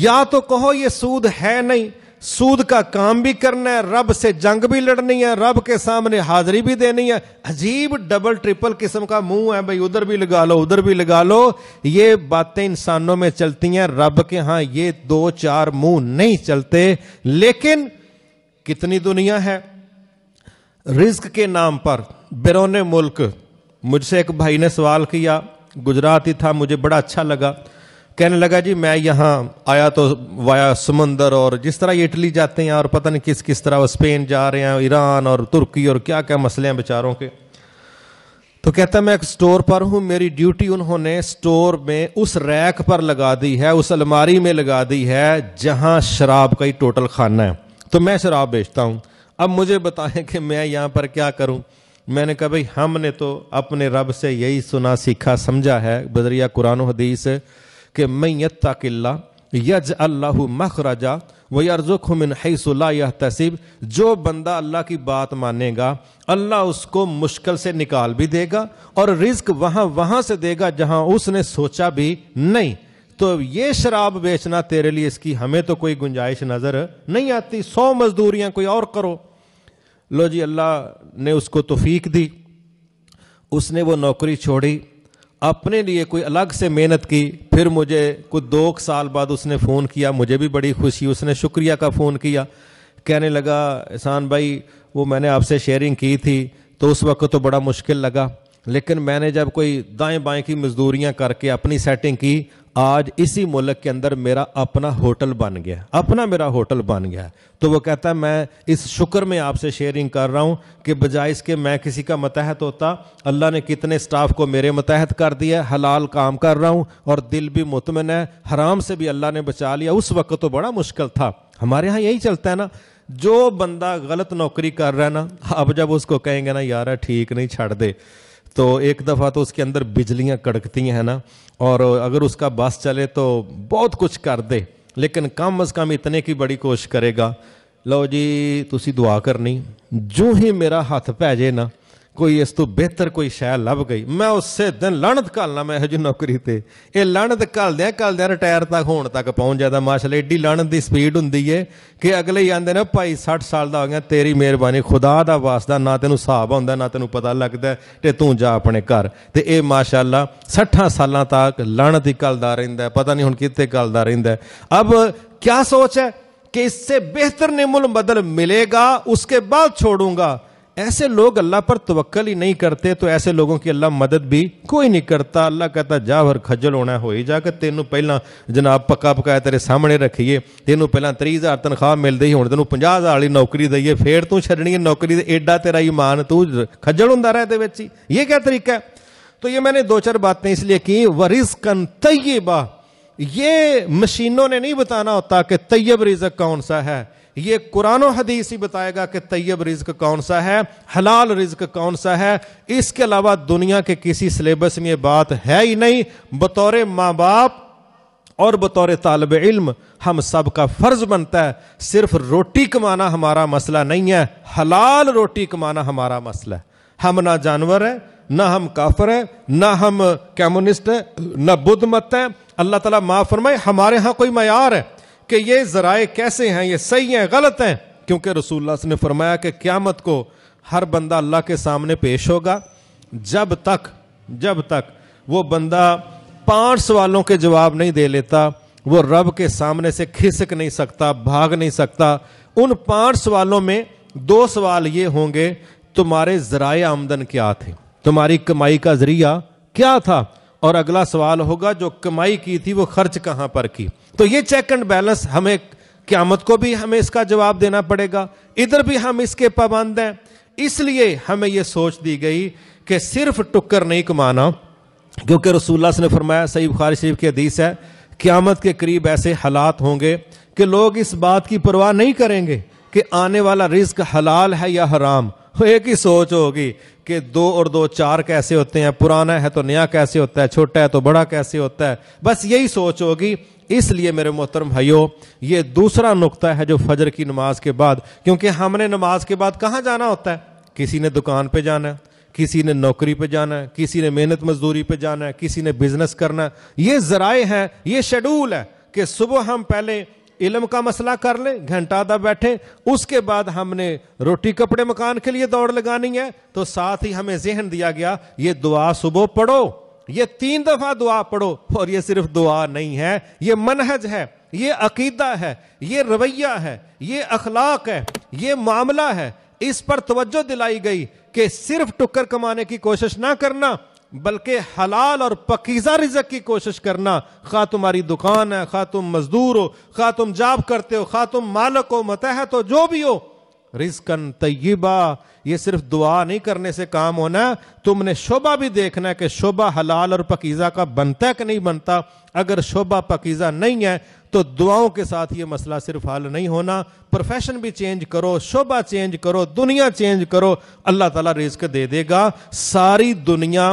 یا تو کہو یہ سود ہے نہیں سود کا کام بھی کرنا ہے رب سے جنگ بھی لڑنی ہے رب کے سامنے حاضری بھی دینی ہے عجیب ڈبل ٹریپل قسم کا منہ ہے بھائی ادھر بھی لگا لو ادھر بھی لگا لو یہ باتیں انسانوں میں چلتی ہیں رب کے ہاں یہ دو چار منہ نہیں چلتے لیکن کتنی دنیا ہے رزق کے نام پر بیرون ملک مجھ سے ایک بھائی نے سوال کیا گجرات ہی تھا مجھے بڑا اچھا لگا کہنے لگا جی میں یہاں آیا تو وایا سمندر اور جس طرح یہ اٹلی جاتے ہیں اور پتہ نہیں کس کس طرح وہ اسپین جا رہے ہیں ایران اور ترکی اور کیا کیا مسئلے ہیں بیچاروں کے تو کہتا میں ایک سٹور پر ہوں میری ڈیوٹی انہوں نے سٹور میں اس ریک پر لگا دی ہے اس الماری میں لگا دی ہے جہاں شراب کا ہی ٹوٹل خانہ ہے تو میں شراب بیچتا ہوں اب مجھے بتائیں کہ میں یہاں پر کیا کروں میں نے کہا بھائی ہم نے تو اپنے رب سے یہی سنا سیکھا سمجھا ہے بدریہ قرآن و حدیث کہ میں یتق اللہ یج اللہ مکھ رجا و یارز حیث حص یا تصیب جو بندہ اللہ کی بات مانے گا اللہ اس کو مشکل سے نکال بھی دے گا اور رزق وہاں وہاں سے دے گا جہاں اس نے سوچا بھی نہیں تو یہ شراب بیچنا تیرے لیے اس کی ہمیں تو کوئی گنجائش نظر نہیں آتی سو مزدوریاں کوئی اور کرو لو جی اللہ نے اس کو توفیق دی اس نے وہ نوکری چھوڑی اپنے لیے کوئی الگ سے محنت کی پھر مجھے کچھ دو سال بعد اس نے فون کیا مجھے بھی بڑی خوشی اس نے شکریہ کا فون کیا کہنے لگا احسان بھائی وہ میں نے آپ سے شیئرنگ کی تھی تو اس وقت تو بڑا مشکل لگا لیکن میں نے جب کوئی دائیں بائیں کی مزدوریاں کر کے اپنی سیٹنگ کی آج اسی ملک کے اندر میرا اپنا ہوٹل بن گیا اپنا میرا ہوٹل بن گیا تو وہ کہتا ہے میں اس شکر میں آپ سے شیئرنگ کر رہا ہوں کہ بجائے اس کے میں کسی کا متحد ہوتا اللہ نے کتنے اسٹاف کو میرے متحد کر دیا حلال کام کر رہا ہوں اور دل بھی مطمئن ہے حرام سے بھی اللہ نے بچا لیا اس وقت تو بڑا مشکل تھا ہمارے ہاں یہی چلتا ہے نا جو بندہ غلط نوکری کر رہا ہے نا اب جب اس کو کہیں گے نا یار ٹھیک نہیں چھڑ دے تو ایک دفعہ تو اس کے اندر بجلیاں کڑکتی ہیں نا اور اگر اس کا بس چلے تو بہت کچھ کر دے لیکن کم از کم اتنے کی بڑی کوشش کرے گا لو جی تھی دعا کرنی جو ہی میرا ہاتھ پی جے نا ਕੋਈ ਇਸ ਤੋਂ ਬਿਹਤਰ ਕੋਈ ਸ਼ੈ ਲੱਭ ਗਈ ਮੈਂ ਉਸੇ ਦਿਨ ਲਾਣਤ ਘਾਲਣਾ ਮੈਂ ਇਹੋ ਜਿਹੀ ਨੌਕਰੀ ਤੇ ਇਹ ਲਾਣਤ ਘਾਲਦਿਆਂ ਘਾਲਦਿਆਂ ਰਿਟਾਇਰ ਤੱਕ ਹੋਣ ਤੱਕ ਪਹੁੰਚ ਜਾਂਦਾ ਮਾਸ਼ਾਅੱਲਾ ਏਡੀ ਲਾਣਤ ਦੀ ਸਪੀਡ ਹੁੰਦੀ ਏ ਕਿ ਅਗਲੇ ਜਾਂਦੇ ਨੇ ਭਾਈ 60 ਸਾਲ ਦਾ ਹੋ ਗਿਆ ਤੇਰੀ ਮਿਹਰਬਾਨੀ ਖੁਦਾ ਦਾ ਵਾਸਤਾ ਨਾ ਤੈਨੂੰ ਹਿਸਾਬ ਆਉਂਦਾ ਨਾ ਤੈਨੂੰ ਪਤਾ ਲੱਗਦਾ ਤੇ ਤੂੰ ਜਾ ਆਪਣੇ ਘਰ ਤੇ ਇਹ ਮਾਸ਼ਾਅੱਲਾ 60 ਸਾਲਾਂ ਤੱਕ ਲਾਣਤ ਹੀ ਘਾਲਦਾ ਰਹਿੰਦਾ ਪਤਾ ਨਹੀਂ ਹੁਣ ਕਿੱਥੇ ਘਾਲਦਾ ਰਹਿੰਦਾ ਅਬ ਕੀ ਸੋਚ ਹੈ ਕਿ ਇਸ ਸੇ ਬਿਹਤਰ निमुल ਬਦਲ ਮਿਲੇਗਾ ਉਸਕੇ ਬਾਅਦ ਛੋੜੂੰਗਾ ایسے لوگ اللہ پر توکل ہی نہیں کرتے تو ایسے لوگوں کی اللہ مدد بھی کوئی نہیں کرتا اللہ کہتا جا فر خجل ہونا ہوئی جا کے تینوں پہلا جناب پکا پکایا تیرے سامنے رکھیے تینوں پہلا تری ہزار تنخواہ ملتی رہی ہوں تینوں پناہ ہزار والی نوکری دئیے پھر تو چڑنی ہے نوکری ایڈا تیرا ایمان تو خجل ہوں رہتے ہی یہ کیا طریقہ ہے تو یہ میں نے دو چار باتیں اس لیے کی ورز کن طیبہ یہ مشینوں نے نہیں بتانا ہوتا کہ طیب رزق کون سا ہے یہ قرآن و حدیث ہی بتائے گا کہ طیب رزق کون سا ہے حلال رزق کون سا ہے اس کے علاوہ دنیا کے کسی سلیبس میں یہ بات ہے ہی نہیں بطور ماں باپ اور بطور طالب علم ہم سب کا فرض بنتا ہے صرف روٹی کمانا ہمارا مسئلہ نہیں ہے حلال روٹی کمانا ہمارا مسئلہ ہے ہم نہ جانور ہیں نہ ہم کافر ہیں نہ ہم کیمونسٹ ہیں نہ بدھ مت ہیں اللہ تعالیٰ معاف فرمائے ہمارے ہاں کوئی معیار ہے کہ یہ ذرائع کیسے ہیں یہ صحیح ہیں غلط ہیں کیونکہ رسول اللہ نے فرمایا کہ قیامت کو ہر بندہ اللہ کے سامنے پیش ہوگا جب تک جب تک وہ بندہ پانچ سوالوں کے جواب نہیں دے لیتا وہ رب کے سامنے سے کھسک نہیں سکتا بھاگ نہیں سکتا ان پانچ سوالوں میں دو سوال یہ ہوں گے تمہارے ذرائع آمدن کیا تھے تمہاری کمائی کا ذریعہ کیا تھا اور اگلا سوال ہوگا جو کمائی کی تھی وہ خرچ کہاں پر کی تو یہ چیک اینڈ بیلنس ہمیں قیامت کو بھی ہمیں اس کا جواب دینا پڑے گا ادھر بھی ہم اس کے پابند ہیں اس لیے ہمیں یہ سوچ دی گئی کہ صرف ٹکر نہیں کمانا کیونکہ رسول اللہ نے فرمایا سعید بخاری شریف کی حدیث ہے قیامت کے قریب ایسے حالات ہوں گے کہ لوگ اس بات کی پرواہ نہیں کریں گے کہ آنے والا رزق حلال ہے یا حرام ایک ہی سوچ ہوگی کہ دو اور دو چار کیسے ہوتے ہیں پرانا ہے تو نیا کیسے ہوتا ہے چھوٹا ہے تو بڑا کیسے ہوتا ہے بس یہی سوچ ہوگی اس لیے میرے محترم بھائیو یہ دوسرا نقطہ ہے جو فجر کی نماز کے بعد کیونکہ ہم نے نماز کے بعد کہاں جانا ہوتا ہے کسی نے دکان پہ جانا ہے کسی نے نوکری پہ جانا ہے کسی نے محنت مزدوری پہ جانا ہے کسی نے بزنس کرنا ہے یہ ذرائع ہیں یہ شیڈول ہے کہ صبح ہم پہلے علم کا مسئلہ کر لیں گھنٹہ آدھا بیٹھے اس کے بعد ہم نے روٹی کپڑے مکان کے لیے دوڑ لگانی ہے تو ساتھ ہی ہمیں ذہن دیا گیا یہ دعا صبح پڑھو یہ تین دفعہ دعا پڑھو اور یہ صرف دعا نہیں ہے یہ منہج ہے یہ عقیدہ ہے یہ رویہ ہے یہ اخلاق ہے یہ معاملہ ہے اس پر توجہ دلائی گئی کہ صرف ٹکر کمانے کی کوشش نہ کرنا بلکہ حلال اور پکیزہ رزق کی کوشش کرنا خواہ تمہاری دکان ہے خواہ تم مزدور ہو خواہ تم جاب کرتے ہو خواہ تم مالک ہو متحت ہو جو بھی ہو رزقن طیبہ یہ صرف دعا نہیں کرنے سے کام ہونا تم نے شعبہ بھی دیکھنا ہے کہ شعبہ حلال اور پکیزہ کا بنتا ہے کہ نہیں بنتا اگر شعبہ پکیزہ نہیں ہے تو دعاؤں کے ساتھ یہ مسئلہ صرف حل نہیں ہونا پروفیشن بھی چینج کرو شعبہ چینج کرو دنیا چینج کرو اللہ تعالیٰ رزق دے دے گا ساری دنیا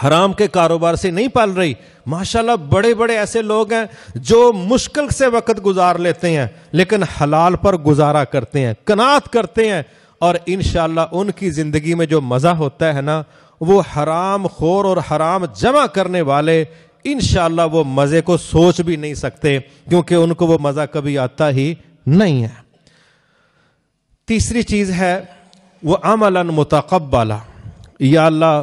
حرام کے کاروبار سے نہیں پال رہی ماشاء اللہ بڑے بڑے ایسے لوگ ہیں جو مشکل سے وقت گزار لیتے ہیں لیکن حلال پر گزارا کرتے ہیں کنات کرتے ہیں اور انشاءاللہ ان کی زندگی میں جو مزہ ہوتا ہے نا وہ حرام خور اور حرام جمع کرنے والے انشاءاللہ وہ مزے کو سوچ بھی نہیں سکتے کیونکہ ان کو وہ مزہ کبھی آتا ہی نہیں ہے تیسری چیز ہے وہ عملاً متقبلہ متقب یا اللہ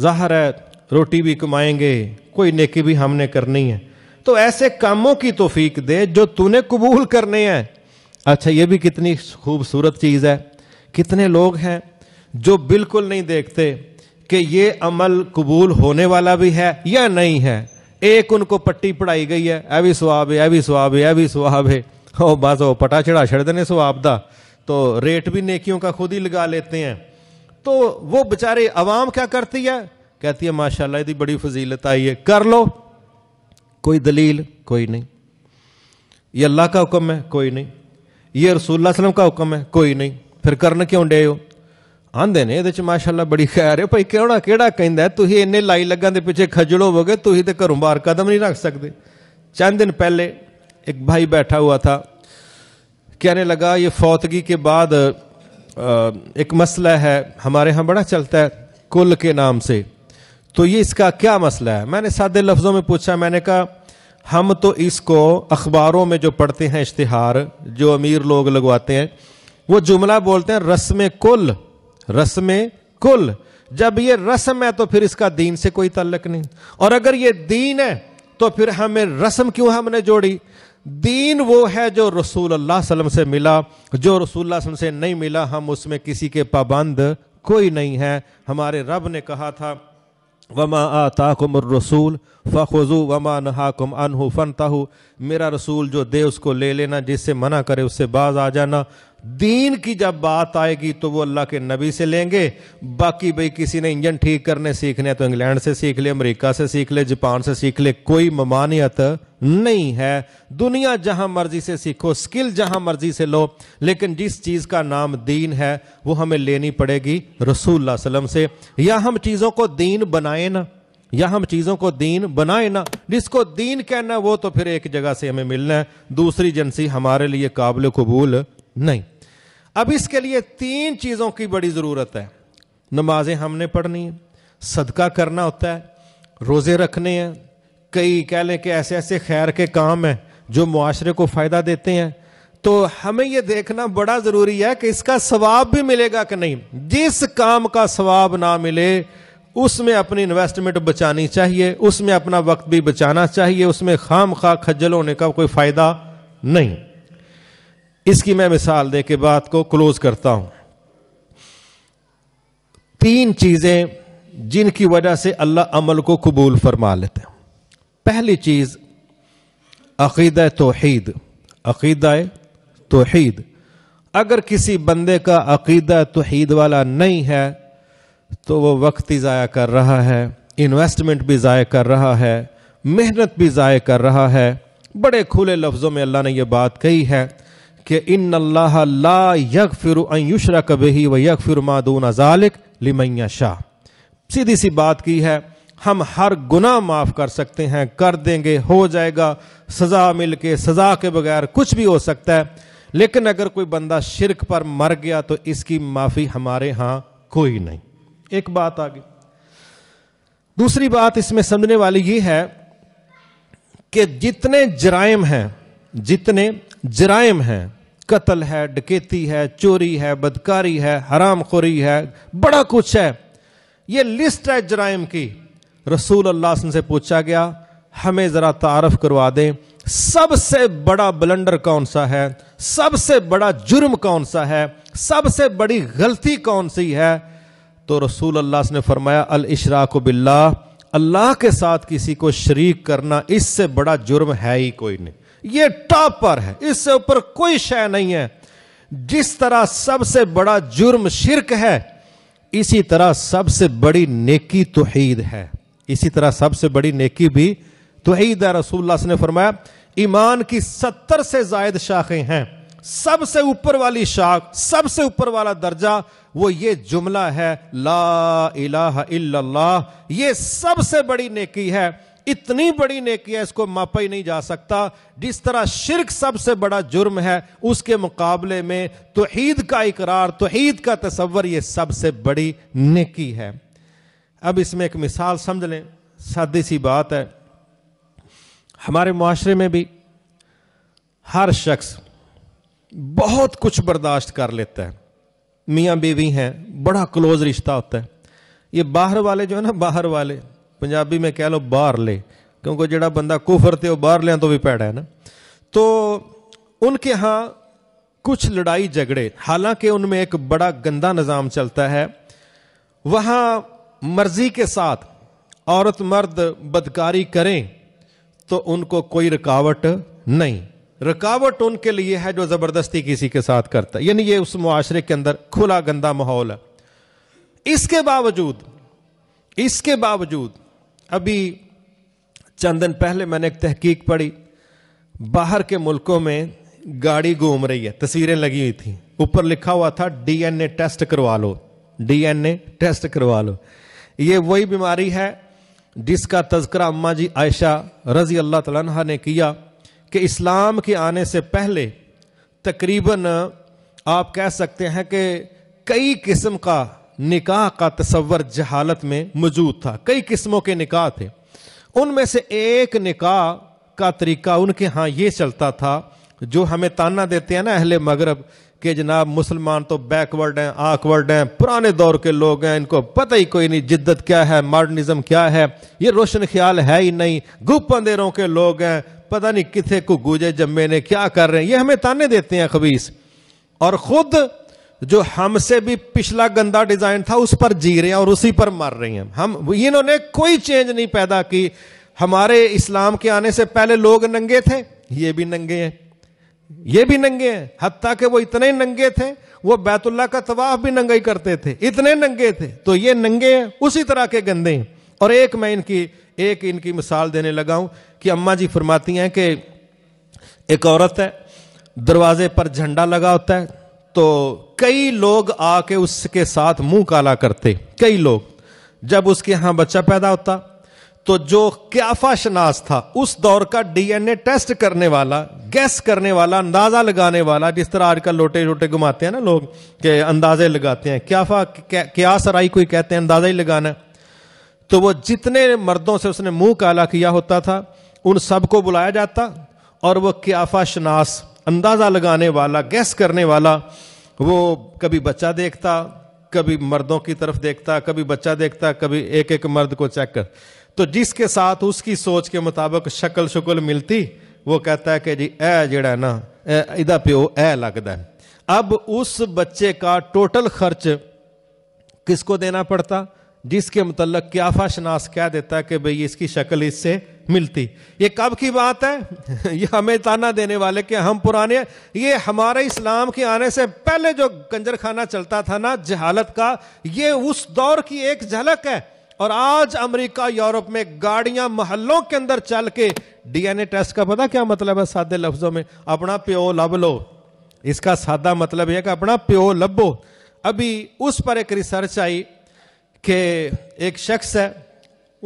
ظاہر ہے روٹی بھی کمائیں گے کوئی نیکی بھی ہم نے کرنی ہے تو ایسے کاموں کی توفیق دے جو نے قبول کرنے ہیں اچھا یہ بھی کتنی خوبصورت چیز ہے کتنے لوگ ہیں جو بالکل نہیں دیکھتے کہ یہ عمل قبول ہونے والا بھی ہے یا نہیں ہے ایک ان کو پٹی پڑھائی گئی ہے اے بھی سواب ہے اے بھی سواب ہے اے بھی سواب ہے او بس او پٹا چڑھا چھڑ دینے سواب دا تو ریٹ بھی نیکیوں کا خود ہی لگا لیتے ہیں تو وہ بچارے عوام کیا کرتی ہے کہتی ہے ماشاء اللہ یہ بڑی فضیلت آئی ہے کر لو کوئی دلیل کوئی نہیں یہ اللہ کا حکم ہے کوئی نہیں یہ رسول اللہ وسلم کا حکم ہے کوئی نہیں پھر کرن کیوں ڈے ہو آدھے نے یہ ماشاء اللہ بڑی خیر ہے بھائی کہوڑا کہڑا کہہ تھی ایے لائی لگانے کے پیچھے کھجل ہوو گے تو گھروں باہر قدم نہیں رکھ سکتے چند دن پہلے ایک بھائی بیٹھا ہوا تھا کہنے لگا یہ فوتگی کے بعد ایک مسئلہ ہے ہمارے ہاں بڑا چلتا ہے کل کے نام سے تو یہ اس کا کیا مسئلہ ہے میں نے سادے لفظوں میں پوچھا میں نے کہا ہم تو اس کو اخباروں میں جو پڑھتے ہیں اشتہار جو امیر لوگ لگواتے ہیں وہ جملہ بولتے ہیں رسم کل رسم کل جب یہ رسم ہے تو پھر اس کا دین سے کوئی تعلق نہیں اور اگر یہ دین ہے تو پھر ہمیں رسم کیوں ہم نے جوڑی دین وہ ہے جو رسول اللہ صلی اللہ علیہ وسلم سے ملا جو رسول اللہ صلی اللہ علیہ وسلم سے نہیں ملا ہم اس میں کسی کے پابند کوئی نہیں ہے ہمارے رب نے کہا تھا وما آتاکم الرسول فخذو وما نہاکم انہو فنتہو میرا رسول جو دے اس کو لے لینا جس سے منع کرے اس سے باز آ جانا دین کی جب بات آئے گی تو وہ اللہ کے نبی سے لیں گے باقی بھائی کسی نے انجن ٹھیک کرنے سیکھنے تو انگلینڈ سے سیکھ لے امریکہ سے سیکھ لے جاپان سے سیکھ لے کوئی ممانعت نہیں ہے دنیا جہاں مرضی سے سیکھو اسکل جہاں مرضی سے لو لیکن جس چیز کا نام دین ہے وہ ہمیں لینی پڑے گی رسول اللہ وسلم سے یا ہم چیزوں کو دین بنائیں نا یا ہم چیزوں کو دین بنائیں نا جس کو دین کہنا وہ تو پھر ایک جگہ سے ہمیں ملنا ہے دوسری جنسی ہمارے لیے قابل قبول نہیں اب اس کے لیے تین چیزوں کی بڑی ضرورت ہے نمازیں ہم نے پڑھنی ہیں صدقہ کرنا ہوتا ہے روزے رکھنے ہیں کئی کہہ لیں کہ ایسے ایسے خیر کے کام ہیں جو معاشرے کو فائدہ دیتے ہیں تو ہمیں یہ دیکھنا بڑا ضروری ہے کہ اس کا ثواب بھی ملے گا کہ نہیں جس کام کا ثواب نہ ملے اس میں اپنی انویسٹمنٹ بچانی چاہیے اس میں اپنا وقت بھی بچانا چاہیے اس میں خام خواہ کھجل ہونے کا کوئی فائدہ نہیں اس کی میں مثال دے کے بات کو کلوز کرتا ہوں تین چیزیں جن کی وجہ سے اللہ عمل کو قبول فرما لیتے ہیں پہلی چیز عقیدہ توحید عقیدہ توحید اگر کسی بندے کا عقیدہ توحید والا نہیں ہے تو وہ وقت ہی ضائع کر رہا ہے انویسٹمنٹ بھی ضائع کر رہا ہے محنت بھی ضائع کر رہا ہے بڑے کھلے لفظوں میں اللہ نے یہ بات کہی ہے کہ ان اللہ لا اللہ یک یوشرا کبھی شاہ سیدھی سی بات کی ہے ہم ہر گناہ معاف کر سکتے ہیں کر دیں گے ہو جائے گا سزا مل کے سزا کے بغیر کچھ بھی ہو سکتا ہے لیکن اگر کوئی بندہ شرک پر مر گیا تو اس کی معافی ہمارے ہاں کوئی نہیں ایک بات آگے دوسری بات اس میں سمجھنے والی یہ ہے کہ جتنے جرائم ہیں جتنے جرائم ہیں قتل ہے ڈکیتی ہے چوری ہے بدکاری ہے حرام خوری ہے بڑا کچھ ہے یہ لسٹ ہے جرائم کی رسول اللہ سے پوچھا گیا ہمیں ذرا تعارف کروا دیں سب سے بڑا بلنڈر کون سا ہے سب سے بڑا جرم کون سا ہے سب سے بڑی غلطی کون سی ہے تو رسول اللہ نے الشراک و بلّا اللہ کے ساتھ کسی کو شریک کرنا اس سے بڑا جرم ہے ہی کوئی نہیں یہ ٹاپ پر ہے اس سے اوپر کوئی شے نہیں ہے جس طرح سب سے بڑا جرم شرک ہے اسی طرح سب سے بڑی نیکی توحید ہے اسی طرح سب سے بڑی نیکی بھی توحید ہے رسول اللہ نے فرمایا ایمان کی ستر سے زائد شاخیں ہیں سب سے اوپر والی شاخ سب سے اوپر والا درجہ وہ یہ جملہ ہے لا الہ الا اللہ یہ سب سے بڑی نیکی ہے اتنی بڑی نیکی ہے اس کو ماپا ہی نہیں جا سکتا جس طرح شرک سب سے بڑا جرم ہے اس کے مقابلے میں توحید کا اقرار توحید کا تصور یہ سب سے بڑی نیکی ہے اب اس میں ایک مثال سمجھ لیں سادی سی بات ہے ہمارے معاشرے میں بھی ہر شخص بہت کچھ برداشت کر لیتا ہے میاں بیوی ہیں بڑا کلوز رشتہ ہوتا ہے یہ باہر والے جو ہے نا باہر والے پنجابی میں کہہ لو باہر لے کیونکہ جڑا بندہ کفر تھے وہ لیا تو بھی پیڑا ہے نا تو ان کے ہاں کچھ لڑائی جھگڑے حالانکہ ان میں ایک بڑا گندا نظام چلتا ہے وہاں مرضی کے ساتھ عورت مرد بدکاری کریں تو ان کو کوئی رکاوٹ نہیں رکاوٹ ان کے لیے ہے جو زبردستی کسی کے ساتھ کرتا ہے یعنی یہ اس معاشرے کے اندر کھلا گندا ماحول ہے اس کے باوجود اس کے باوجود ابھی چند دن پہلے میں نے ایک تحقیق پڑھی باہر کے ملکوں میں گاڑی گھوم رہی ہے تصویریں لگی ہوئی تھیں اوپر لکھا ہوا تھا ڈی این اے ٹیسٹ کروا لو ڈی این اے ٹیسٹ کروا لو یہ وہی بیماری ہے جس کا تذکرہ اماں جی عائشہ رضی اللہ تعالیٰ عنہ نے کیا کہ اسلام کے آنے سے پہلے تقریباً آپ کہہ سکتے ہیں کہ کئی قسم کا نکاح کا تصور جہالت میں موجود تھا کئی قسموں کے نکاح تھے ان میں سے ایک نکاح کا طریقہ ان کے ہاں یہ چلتا تھا جو ہمیں تانا دیتے ہیں نا اہل مغرب کہ جناب مسلمان تو بیک ورڈ ہیں آکورڈ ہیں پرانے دور کے لوگ ہیں ان کو پتہ ہی کوئی نہیں جدت کیا ہے ماڈرنزم کیا ہے یہ روشن خیال ہے ہی نہیں گپ اندھیروں کے لوگ ہیں پتہ نہیں کتنے کو گوجے جمے نے کیا کر رہے ہیں یہ ہمیں تانے دیتے ہیں خبیص اور خود جو ہم سے بھی پچھلا گندا ڈیزائن تھا اس پر جی رہے ہیں اور اسی پر مر رہے ہیں ہم انہوں نے کوئی چینج نہیں پیدا کی ہمارے اسلام کے آنے سے پہلے لوگ ننگے تھے یہ بھی ننگے ہیں یہ بھی ننگے ہیں حتیٰ کہ وہ اتنے ننگے تھے وہ بیت اللہ کا طواف بھی ننگے کرتے تھے اتنے ننگے تھے تو یہ ننگے ہیں اسی طرح کے گندے ہیں اور ایک میں ان کی ایک ان کی مثال دینے لگا ہوں کہ اما جی فرماتی ہیں کہ ایک عورت ہے دروازے پر جھنڈا لگا ہوتا ہے تو کئی لوگ آ کے اس کے ساتھ منہ کالا کرتے کئی لوگ جب اس کے ہاں بچہ پیدا ہوتا تو جو کیافا شناس تھا اس دور کا ڈی این اے ٹیسٹ کرنے والا گیس کرنے والا اندازہ لگانے والا جس طرح آج کل لوٹے لوٹے گماتے ہیں نا لوگ کہ اندازے لگاتے ہیں کیافا کیا سرائی کوئی کہتے ہیں اندازہ ہی لگانا تو وہ جتنے مردوں سے اس نے منہ کالا کیا ہوتا تھا ان سب کو بلایا جاتا اور وہ کیافا شناس اندازہ لگانے والا گیس کرنے والا وہ کبھی بچہ دیکھتا کبھی مردوں کی طرف دیکھتا کبھی بچہ دیکھتا کبھی ایک ایک مرد کو چیک کر تو جس کے ساتھ اس کی سوچ کے مطابق شکل شکل ملتی وہ کہتا ہے کہ جی اے جڑا ہے نا ادا پیو اے لگتا ہے اب اس بچے کا ٹوٹل خرچ کس کو دینا پڑتا جس کے متعلق کیافا شناس کہہ دیتا ہے کہ بھئی اس کی شکل اس سے ملتی یہ کب کی بات ہے یہ ہمیں تانا دینے والے کہ ہم پرانے یہ ہمارے اسلام کے آنے سے پہلے جو کنجر خانہ چلتا تھا نا جہالت کا یہ اس دور کی ایک جھلک ہے اور آج امریکہ یورپ میں گاڑیاں محلوں کے اندر چل کے ڈی این اے ٹیسٹ کا پتا کیا مطلب ہے سادے لفظوں میں اپنا پیو لب لو اس کا سادہ مطلب یہ کہ اپنا پیو لبو ابھی اس پر ایک ریسرچ آئی کہ ایک شخص ہے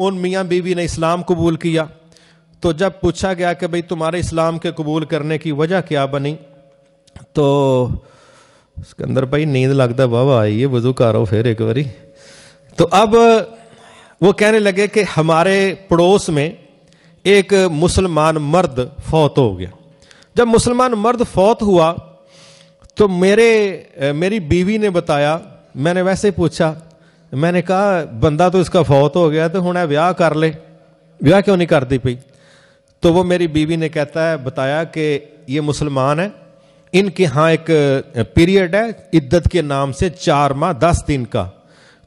ان میاں بیوی بی نے اسلام قبول کیا تو جب پوچھا گیا کہ بھئی تمہارے اسلام کے قبول کرنے کی وجہ کیا بنی تو سکندر بھائی نیند لگتا بابا آئیے وضو کرو پھر ایک باری تو اب وہ کہنے لگے کہ ہمارے پڑوس میں ایک مسلمان مرد فوت ہو گیا جب مسلمان مرد فوت ہوا تو میرے میری بیوی نے بتایا میں نے ویسے پوچھا میں نے کہا بندہ تو اس کا فوت ہو گیا تو ہوں ویاہ کر لے ویاہ کیوں نہیں کر دی پئی تو وہ میری بیوی نے کہتا ہے بتایا کہ یہ مسلمان ہیں ان کے ہاں ایک پیریڈ ہے عدت کے نام سے چار ماہ دس دن کا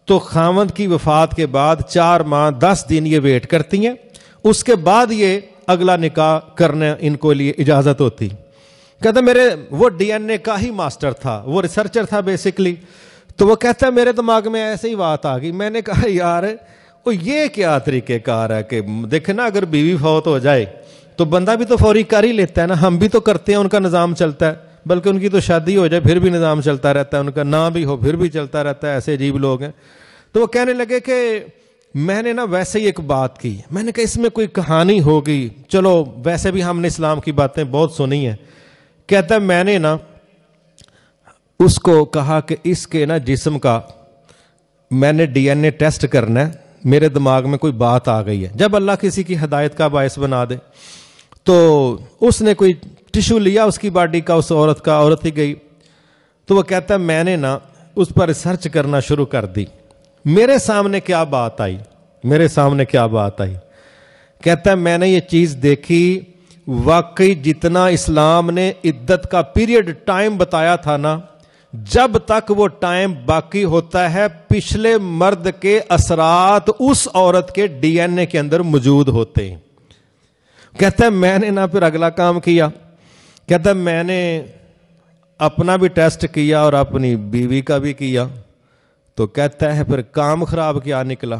تو خامند کی وفات کے بعد چار ماہ دس دن یہ ویٹ کرتی ہیں اس کے بعد یہ اگلا نکاح کرنے ان کو لیے اجازت ہوتی کہتے میرے وہ ڈی این اے کا ہی ماسٹر تھا وہ ریسرچر تھا بیسکلی تو وہ کہتا ہے میرے دماغ میں ایسے ہی بات آ گئی میں نے کہا یار وہ یہ کیا طریقے کار ہے کہ دیکھے نا اگر بیوی فوت ہو جائے تو بندہ بھی تو فوری کر ہی لیتا ہے نا ہم بھی تو کرتے ہیں ان کا نظام چلتا ہے بلکہ ان کی تو شادی ہو جائے پھر بھی نظام چلتا رہتا ہے ان کا نام بھی ہو پھر بھی چلتا رہتا ہے ایسے عجیب لوگ ہیں تو وہ کہنے لگے کہ میں نے نا ویسے ہی ایک بات کی میں نے کہا اس میں کوئی کہانی ہوگی چلو ویسے بھی ہم نے اسلام کی باتیں بہت سنی ہیں کہتا ہے میں نے نا اس کو کہا کہ اس کے نا جسم کا میں نے ڈی این اے ٹیسٹ کرنا ہے میرے دماغ میں کوئی بات آ گئی ہے جب اللہ کسی کی ہدایت کا باعث بنا دے تو اس نے کوئی ٹشو لیا اس کی باڈی کا اس عورت کا عورت ہی گئی تو وہ کہتا ہے میں نے نا اس پر ریسرچ کرنا شروع کر دی میرے سامنے کیا بات آئی میرے سامنے کیا بات آئی کہتا ہے میں نے یہ چیز دیکھی واقعی جتنا اسلام نے عدت کا پیریڈ ٹائم بتایا تھا نا جب تک وہ ٹائم باقی ہوتا ہے پچھلے مرد کے اثرات اس عورت کے ڈی این اے کے اندر موجود ہوتے ہیں کہتا ہے میں نے نہ پھر اگلا کام کیا کہتا ہے میں نے اپنا بھی ٹیسٹ کیا اور اپنی بیوی کا بھی کیا تو کہتا ہے پھر کام خراب کیا نکلا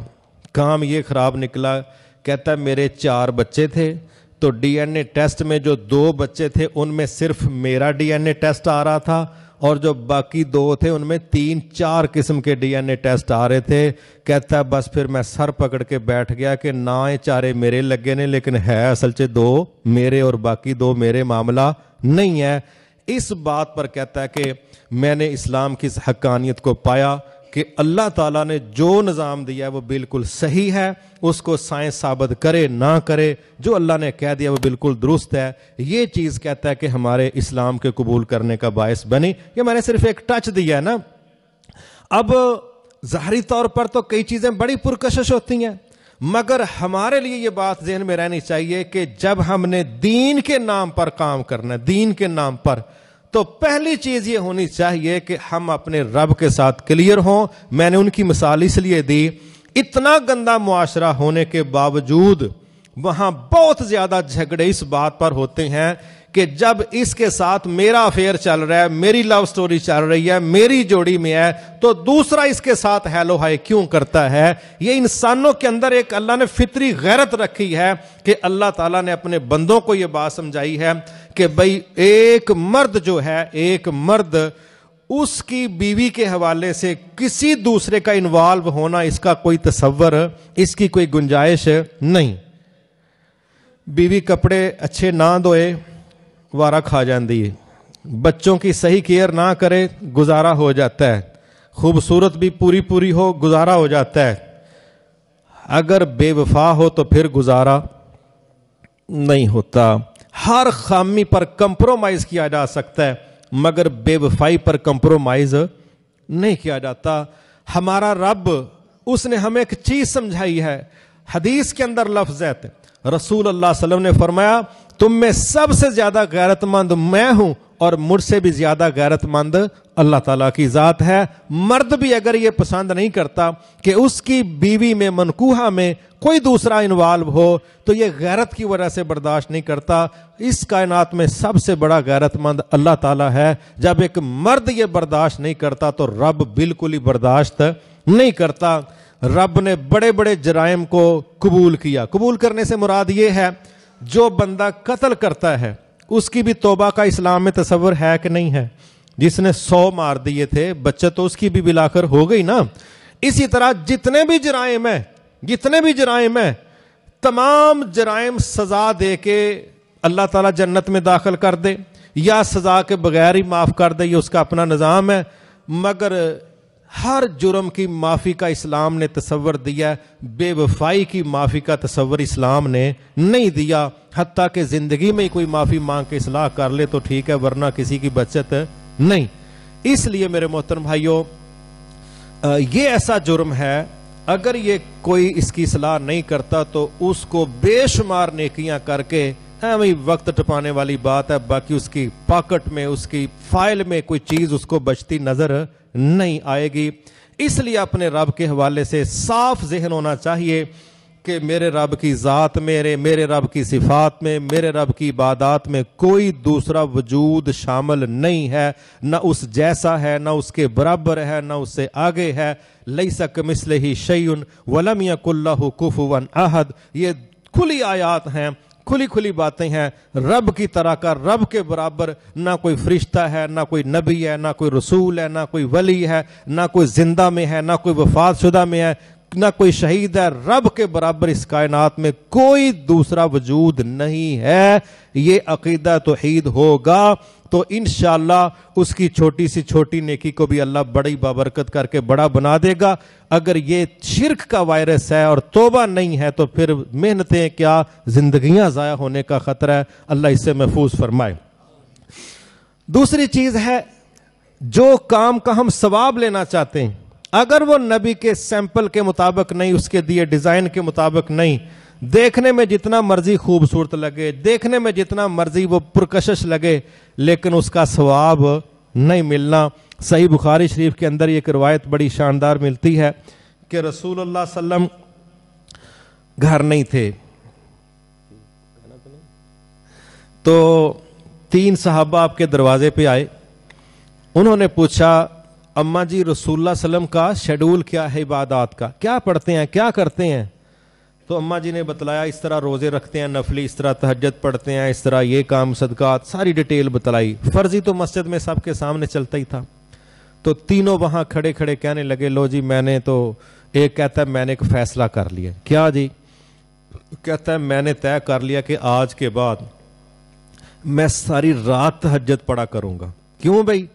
کام یہ خراب نکلا کہتا ہے میرے چار بچے تھے تو ڈی این اے ٹیسٹ میں جو دو بچے تھے ان میں صرف میرا ڈی این اے ٹیسٹ آ رہا تھا اور جو باقی دو تھے ان میں تین چار قسم کے ڈی این اے ٹیسٹ آ رہے تھے کہتا ہے بس پھر میں سر پکڑ کے بیٹھ گیا کہ نہ یہ چارے میرے لگے نے لیکن ہے اصل سے دو میرے اور باقی دو میرے معاملہ نہیں ہے اس بات پر کہتا ہے کہ میں نے اسلام کی حقانیت کو پایا کہ اللہ تعالیٰ نے جو نظام دیا ہے وہ بالکل صحیح ہے اس کو سائنس ثابت کرے نہ کرے جو اللہ نے کہہ دیا وہ بالکل درست ہے یہ چیز کہتا ہے کہ ہمارے اسلام کے قبول کرنے کا باعث بنی یہ میں نے صرف ایک ٹچ دیا ہے نا اب ظاہری طور پر تو کئی چیزیں بڑی پرکشش ہوتی ہیں مگر ہمارے لیے یہ بات ذہن میں رہنی چاہیے کہ جب ہم نے دین کے نام پر کام کرنا ہے دین کے نام پر تو پہلی چیز یہ ہونی چاہیے کہ ہم اپنے رب کے ساتھ کلیئر ہوں میں نے ان کی مثال اس لیے دی اتنا گندا معاشرہ ہونے کے باوجود وہاں بہت زیادہ جھگڑے اس بات پر ہوتے ہیں کہ جب اس کے ساتھ میرا افیئر چل رہا ہے میری لو سٹوری چل رہی ہے میری جوڑی میں ہے تو دوسرا اس کے ساتھ ہیلو ہائی کیوں کرتا ہے یہ انسانوں کے اندر ایک اللہ نے فطری غیرت رکھی ہے کہ اللہ تعالیٰ نے اپنے بندوں کو یہ بات سمجھائی ہے کہ بھائی ایک مرد جو ہے ایک مرد اس کی بیوی کے حوالے سے کسی دوسرے کا انوالو ہونا اس کا کوئی تصور اس کی کوئی گنجائش نہیں بیوی کپڑے اچھے نہ دھوئے کھا جاندی ہے بچوں کی صحیح کیئر نہ کرے گزارا ہو جاتا ہے خوبصورت بھی پوری پوری ہو گزارا ہو جاتا ہے اگر بے وفا ہو تو پھر گزارا نہیں ہوتا ہر خامی پر کمپرومائز کیا جا سکتا ہے مگر بے وفائی پر کمپرومائز نہیں کیا جاتا ہمارا رب اس نے ہمیں ایک چیز سمجھائی ہے حدیث کے اندر لفظ ہے رسول اللہ صلی اللہ علیہ وسلم نے فرمایا تم میں سب سے زیادہ غیرت مند میں ہوں اور مجھ سے بھی زیادہ غیرت مند اللہ تعالیٰ کی ذات ہے مرد بھی اگر یہ پسند نہیں کرتا کہ اس کی بیوی میں منقوہ میں کوئی دوسرا انوالو ہو تو یہ غیرت کی وجہ سے برداشت نہیں کرتا اس کائنات میں سب سے بڑا غیرت مند اللہ تعالیٰ ہے جب ایک مرد یہ برداشت نہیں کرتا تو رب بالکل ہی برداشت نہیں کرتا رب نے بڑے بڑے جرائم کو قبول کیا قبول کرنے سے مراد یہ ہے جو بندہ قتل کرتا ہے اس کی بھی توبہ کا اسلام میں تصور ہے کہ نہیں ہے جس نے سو مار دیے تھے تو اس کی بھی بلا کر ہو گئی نا اسی طرح جتنے بھی جرائم ہیں جتنے بھی جرائم ہیں تمام جرائم سزا دے کے اللہ تعالیٰ جنت میں داخل کر دے یا سزا کے بغیر ہی معاف کر دے یہ اس کا اپنا نظام ہے مگر ہر جرم کی معافی کا اسلام نے تصور دیا بے وفائی کی معافی کا تصور اسلام نے نہیں دیا حتیٰ کہ زندگی میں کوئی معافی مانگ کے اصلاح کر لے تو ٹھیک ہے ورنہ کسی کی بچت نہیں اس لیے میرے محترم بھائیوں یہ ایسا جرم ہے اگر یہ کوئی اس کی اصلاح نہیں کرتا تو اس کو بے شمار نیکیاں کر کے ہمیں وقت ٹپانے والی بات ہے باقی اس کی پاکٹ میں اس کی فائل میں کوئی چیز اس کو بچتی نظر نہیں آئے گی اس لیے اپنے رب کے حوالے سے صاف ذہن ہونا چاہیے کہ میرے رب کی ذات میرے میرے رب کی صفات میں میرے رب کی عبادات میں کوئی دوسرا وجود شامل نہیں ہے نہ اس جیسا ہے نہ اس کے برابر ہے نہ اس سے آگے ہے لئی سک ہی شعین ولم یق اللہ کف ون عہد یہ کھلی آیات ہیں کھلی کھلی باتیں ہیں رب کی طرح کا رب کے برابر نہ کوئی فرشتہ ہے نہ کوئی نبی ہے نہ کوئی رسول ہے نہ کوئی ولی ہے نہ کوئی زندہ میں ہے نہ کوئی وفات شدہ میں ہے نہ کوئی شہید ہے رب کے برابر اس کائنات میں کوئی دوسرا وجود نہیں ہے یہ عقیدہ توحید ہوگا تو انشاءاللہ اللہ اس کی چھوٹی سی چھوٹی نیکی کو بھی اللہ بڑی بابرکت کر کے بڑا بنا دے گا اگر یہ شرک کا وائرس ہے اور توبہ نہیں ہے تو پھر محنتیں کیا زندگیاں ضائع ہونے کا خطرہ ہے اللہ اس سے محفوظ فرمائے دوسری چیز ہے جو کام کا ہم ثواب لینا چاہتے ہیں اگر وہ نبی کے سیمپل کے مطابق نہیں اس کے دیے ڈیزائن کے مطابق نہیں دیکھنے میں جتنا مرضی خوبصورت لگے دیکھنے میں جتنا مرضی وہ پرکشش لگے لیکن اس کا ثواب نہیں ملنا صحیح بخاری شریف کے اندر ایک روایت بڑی شاندار ملتی ہے کہ رسول اللہ صلی اللہ علیہ وسلم گھر نہیں تھے تو تین صحابہ آپ کے دروازے پہ آئے انہوں نے پوچھا اماں جی رسول اللہ علیہ وسلم کا شیڈول کیا ہے عبادات کا کیا پڑھتے ہیں کیا کرتے ہیں تو اماں جی نے بتلایا اس طرح روزے رکھتے ہیں نفلی اس طرح تہجد پڑھتے ہیں اس طرح یہ کام صدقات ساری ڈیٹیل بتلائی فرضی تو مسجد میں سب کے سامنے چلتا ہی تھا تو تینوں وہاں کھڑے کھڑے کہنے لگے لو جی میں نے تو ایک کہتا ہے میں نے ایک فیصلہ کر لیا کیا جی کہتا ہے میں نے طے کر لیا کہ آج کے بعد میں ساری رات تہجد پڑا کروں گا کیوں بھائی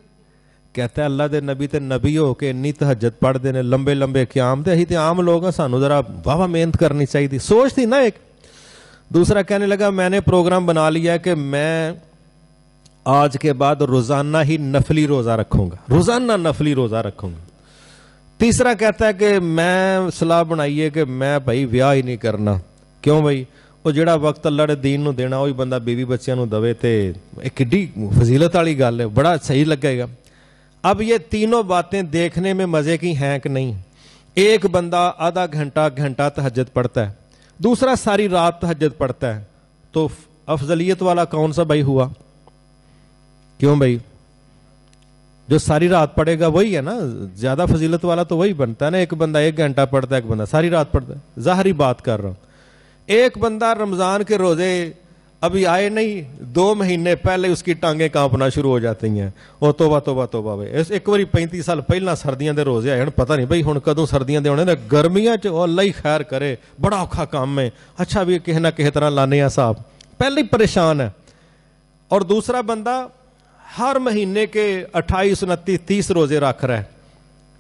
کہتا ہے اللہ دے نبی تے نبی ہو کے انی تحجت پڑھ دینے لمبے لمبے قیام تھی تے عام لوگ ہیں سانو ذرا واہ واہ محنت کرنی چاہیے سوچ تھی نا ایک دوسرا کہنے لگا میں نے پروگرام بنا لیا کہ میں آج کے بعد روزانہ ہی نفلی روزہ رکھوں گا روزانہ نفلی روزہ رکھوں گا تیسرا کہتا ہے کہ میں صلاح بنائیے کہ میں بھائی ویا ہی نہیں کرنا کیوں بھائی وہ جڑا وقت اللہ نے دین نو دینا وہی بندہ بیوی بچیاں نو دوے تے ایک کڑی فضیلت والی گل ہے بڑا صحیح لگے گا اب یہ تینوں باتیں دیکھنے میں مزے کی ہیں کہ نہیں ایک بندہ آدھا گھنٹہ گھنٹہ تہجد پڑتا ہے دوسرا ساری رات تہجد پڑتا ہے تو افضلیت والا کون سا بھائی ہوا کیوں بھائی جو ساری رات پڑے گا وہی ہے نا زیادہ فضیلت والا تو وہی بنتا ہے نا ایک بندہ ایک گھنٹہ پڑتا ہے ایک بندہ ساری رات پڑتا ہے ظاہری بات کر رہا ہوں ایک بندہ رمضان کے روزے ਅਭੀ ਆਏ ਨਹੀਂ 2 ਮਹੀਨੇ ਪਹਿਲੇ उसकी टांगे कांपना शुरू हो जाती हैं ਉਹ ਤੋਬਾ ਤੋਬਾ ਤੋਬਾ ਵੇ ਇਸ ਇੱਕ ਵਾਰੀ 35 ਸਾਲ ਪਹਿਲਾਂ ਸਰਦੀਆਂ ਦੇ ਰੋਜ਼ੇ ਆਏ ਹਣ ਪਤਾ ਨਹੀਂ ਬਈ ਹੁਣ ਕਦੋਂ ਸਰਦੀਆਂ ਦੇ ਆਉਣੇ ਨੇ ਗਰਮੀਆਂ 'ਚ ਉਹ ਅੱਲਾ ਹੀ ਖੈਰ ਕਰੇ ਬੜਾ ਔਖਾ ਕੰਮ ਹੈ ਅੱਛਾ ਵੀ ਕਿਸੇ ਨਾ ਕਿਸੇ ਤਰ੍ਹਾਂ ਲਾਣੇ ਆ ਸਾਹਿਬ ਪਹਿਲੇ ਹੀ ਪਰੇਸ਼ਾਨ ਹੈ ਔਰ ਦੂਸਰਾ ਬੰਦਾ ਹਰ ਮਹੀਨੇ ਕੇ 28 29 30 ਰੋਜ਼ੇ ਰੱਖ रहा ਹੈ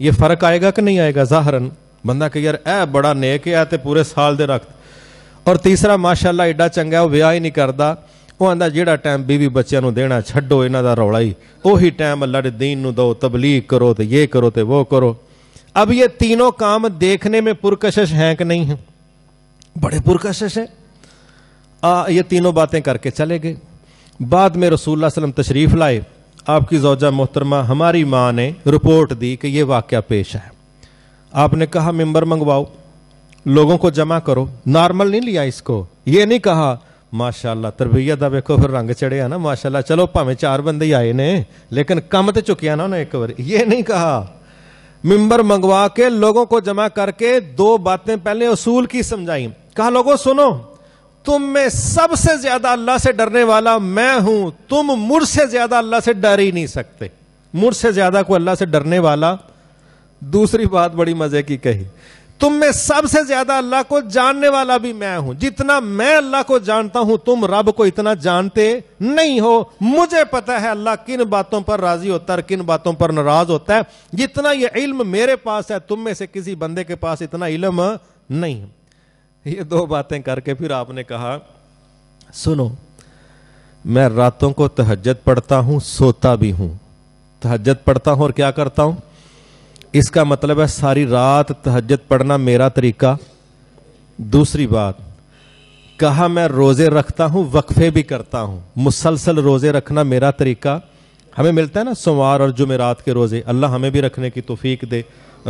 ਇਹ ਫਰਕ ਆਏਗਾ ਕਿ ਨਹੀਂ ਆਏਗਾ ਜ਼ਾਹਰਨ ਬੰਦਾ ਕਹੇ ਯਾਰ ਇਹ ਬੜਾ ਨੇਕ है ਤੇ ਪੂਰੇ ਸਾਲ ਦੇ ਰੱਖ اور تیسرا ماشاء اللہ ایڈا چنگا ہے وہ ویا ہی نہیں کرتا وہ آدھا جہاں ٹائم بیوی بچوں کو دینا چڈو انہوں کا رولا ہی اہ ٹائم اللہ کے دین نو تبلیغ کرو تو یہ کرو تو وہ کرو اب یہ تینوں کام دیکھنے میں پرکشش ہیں کہ نہیں ہیں بڑے پرکشش ہیں آ یہ تینوں باتیں کر کے چلے گئے بعد میں رسول اللہ علیہ وسلم تشریف لائے آپ کی زوجہ محترمہ ہماری ماں نے رپورٹ دی کہ یہ واقعہ پیش ہے آپ نے کہا ممبر منگواؤ لوگوں کو جمع کرو نارمل نہیں لیا اس کو یہ نہیں کہا ماشاء اللہ تربیت رنگ چڑھیا نا ماشاء اللہ چلو پاویں چار بندے ہی آئے نے لیکن کم تو چکیا نا ایک بار یہ نہیں کہا ممبر منگوا کے لوگوں کو جمع کر کے دو باتیں پہلے اصول کی سمجھائی کہا لوگوں سنو تم میں سب سے زیادہ اللہ سے ڈرنے والا میں ہوں تم مر سے زیادہ اللہ سے ڈر ہی نہیں سکتے مر سے زیادہ کو اللہ سے ڈرنے والا دوسری بات بڑی مزے کی کہی تم میں سب سے زیادہ اللہ کو جاننے والا بھی میں ہوں جتنا میں اللہ کو جانتا ہوں تم رب کو اتنا جانتے نہیں ہو مجھے پتا ہے اللہ کن باتوں پر راضی ہوتا ہے کن باتوں پر ناراض ہوتا ہے جتنا یہ علم میرے پاس ہے تم میں سے کسی بندے کے پاس اتنا علم نہیں یہ دو باتیں کر کے پھر آپ نے کہا سنو میں راتوں کو تہجد پڑھتا ہوں سوتا بھی ہوں تہجد پڑھتا ہوں اور کیا کرتا ہوں اس کا مطلب ہے ساری رات تہجد پڑھنا میرا طریقہ دوسری بات کہا میں روزے رکھتا ہوں وقفے بھی کرتا ہوں مسلسل روزے رکھنا میرا طریقہ ہمیں ملتا ہے نا سوار اور جمعرات کے روزے اللہ ہمیں بھی رکھنے کی توفیق دے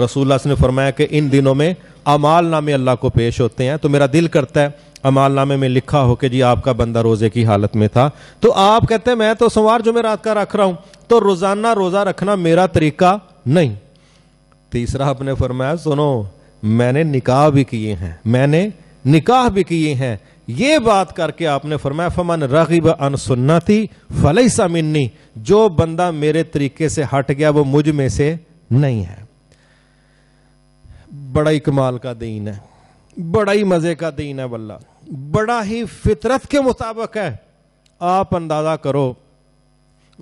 رسول اللہ نے فرمایا کہ ان دنوں میں امال نامے اللہ کو پیش ہوتے ہیں تو میرا دل کرتا ہے امال نامے میں لکھا ہو کہ جی آپ کا بندہ روزے کی حالت میں تھا تو آپ کہتے ہیں میں تو سوار جمعرات کا رکھ رہا ہوں تو روزانہ روزہ رکھنا میرا طریقہ نہیں تیسرا آپ نے فرمایا سنو میں نے نکاح بھی کیے ہیں میں نے نکاح بھی کیے ہیں یہ بات کر کے آپ نے فرمایا فمن ان فلئی جو بندہ میرے طریقے سے ہٹ گیا وہ مجھ میں سے نہیں ہے بڑا ہی کمال کا دین ہے بڑا ہی مزے کا دین ہے بلّہ بڑا ہی فطرت کے مطابق ہے آپ اندازہ کرو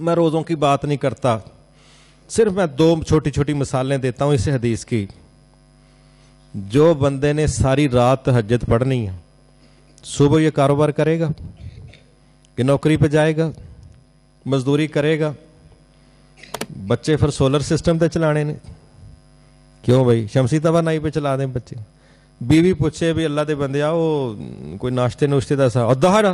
میں روزوں کی بات نہیں کرتا صرف میں دو چھوٹی چھوٹی مثالیں دیتا ہوں اس حدیث کی جو بندے نے ساری رات حجت پڑھنی ہے صبح یہ کاروبار کرے گا کہ نوکری پہ جائے گا مزدوری کرے گا بچے پھر سولر سسٹم تے چلانے چلا کیوں بھائی شمسی بہت نہیں پہ چلا دیں بچے بیوی پوچھے بھی اللہ دے بندے آ وہ کوئی ناشتے نوشتے دا سا اور دہڑا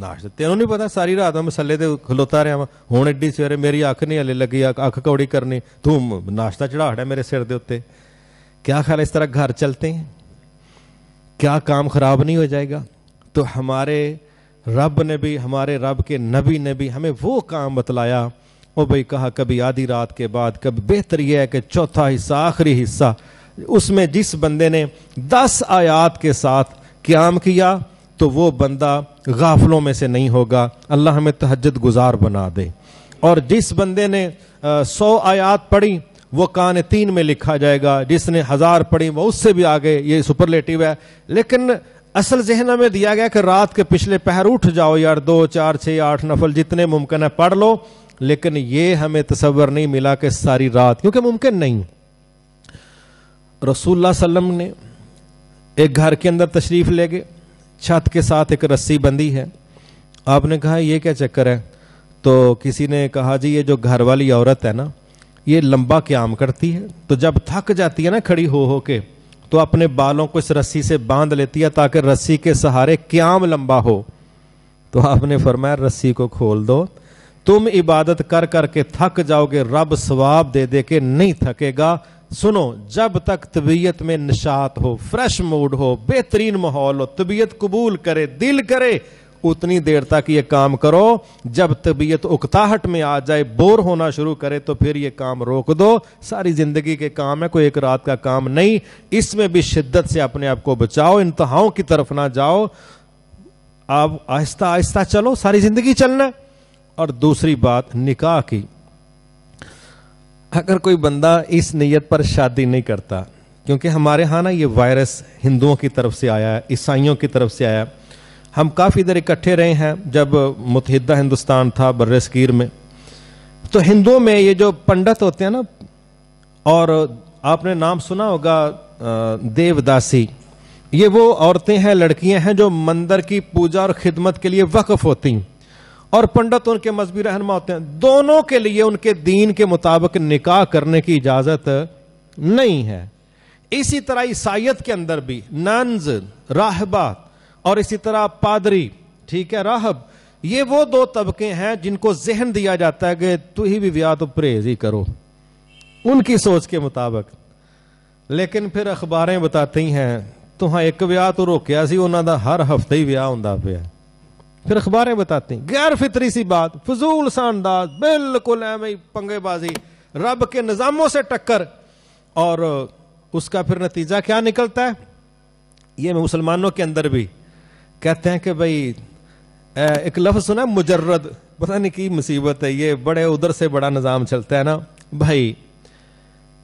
ناشتہ تینوں نہیں پتا ساری رات میں مسالے تو کھلوتا رہا ہوں ہوں ایڈی سویرے میری اکھ نہیں ہلے لگی اکھ کرنی تم ناشتہ چڑھا ڈے میرے سر دے اتنے کیا خیال اس طرح گھر چلتے ہیں کیا کام خراب نہیں ہو جائے گا تو ہمارے رب نے بھی ہمارے رب کے نبی نے بھی ہمیں وہ کام بتلایا وہ بھائی کہا کبھی آدھی رات کے بعد کبھی بہتر یہ ہے کہ چوتھا حصہ آخری حصہ اس میں جس بندے نے دس آیات کے ساتھ قیام کیا تو وہ بندہ غافلوں میں سے نہیں ہوگا اللہ ہمیں تہجد گزار بنا دے اور جس بندے نے سو آیات پڑھی وہ کان تین میں لکھا جائے گا جس نے ہزار پڑھی وہ اس سے بھی آگے یہ لیٹیو ہے لیکن اصل ذہن میں دیا گیا کہ رات کے پچھلے پہر اٹھ جاؤ یار دو چار چھ آٹھ نفل جتنے ممکن ہے پڑھ لو لیکن یہ ہمیں تصور نہیں ملا کہ ساری رات کیونکہ ممکن نہیں رسول اللہ صلی اللہ علیہ وسلم نے ایک گھر کے اندر تشریف لے گئے چھت کے ساتھ ایک رسی بندی ہے آپ نے کہا یہ کیا چکر ہے تو کسی نے کہا جی یہ جو گھر والی عورت ہے نا یہ لمبا قیام کرتی ہے تو جب تھک جاتی ہے نا کھڑی ہو ہو کے تو اپنے بالوں کو اس رسی سے باندھ لیتی ہے تاکہ رسی کے سہارے قیام لمبا ہو تو آپ نے فرمایا رسی کو کھول دو تم عبادت کر کر کے تھک جاؤ گے رب ثواب دے دے کے نہیں تھکے گا سنو جب تک طبیعت میں نشاط ہو فریش موڈ ہو بہترین ماحول ہو طبیعت قبول کرے دل کرے اتنی دیر تک یہ کام کرو جب طبیعت اکتاہٹ میں آ جائے بور ہونا شروع کرے تو پھر یہ کام روک دو ساری زندگی کے کام ہے کوئی ایک رات کا کام نہیں اس میں بھی شدت سے اپنے آپ کو بچاؤ انتہاؤں کی طرف نہ جاؤ آپ آہستہ آہستہ چلو ساری زندگی چلنا اور دوسری بات نکاح کی اگر کوئی بندہ اس نیت پر شادی نہیں کرتا کیونکہ ہمارے ہاں نا یہ وائرس ہندوؤں کی طرف سے آیا ہے عیسائیوں کی طرف سے آیا ہے ہم کافی دیر اکٹھے رہے ہیں جب متحدہ ہندوستان تھا برسکیر میں تو ہندوؤں میں یہ جو پنڈت ہوتے ہیں نا اور آپ نے نام سنا ہوگا دیو داسی یہ وہ عورتیں ہیں لڑکیاں ہیں جو مندر کی پوجا اور خدمت کے لیے وقف ہوتی ہیں اور پنڈت ان کے مذہبی رہنما ہوتے ہیں دونوں کے لیے ان کے دین کے مطابق نکاح کرنے کی اجازت نہیں ہے اسی طرح عیسائیت کے اندر بھی نانز راہبہ اور اسی طرح پادری ٹھیک ہے راہب یہ وہ دو طبقے ہیں جن کو ذہن دیا جاتا ہے کہ تو ہی بھی ویاہ تو پرہیز ہی کرو ان کی سوچ کے مطابق لیکن پھر اخباریں بتاتی ہیں تو ہاں ایک ویاہ تو روکیا سی انہوں دا ہر ہفتے ہی ویاہ ہوں پھر اخباریں بتاتے ہیں غیر فطری سی بات فضول سا انداز بالکل پنگے بازی رب کے نظاموں سے ٹکر اور اس کا پھر نتیجہ کیا نکلتا ہے یہ مسلمانوں کے اندر بھی کہتے ہیں کہ بھائی ایک لفظ سنا مجرد پتا نہیں کی مصیبت ہے یہ بڑے ادھر سے بڑا نظام چلتا ہے نا بھائی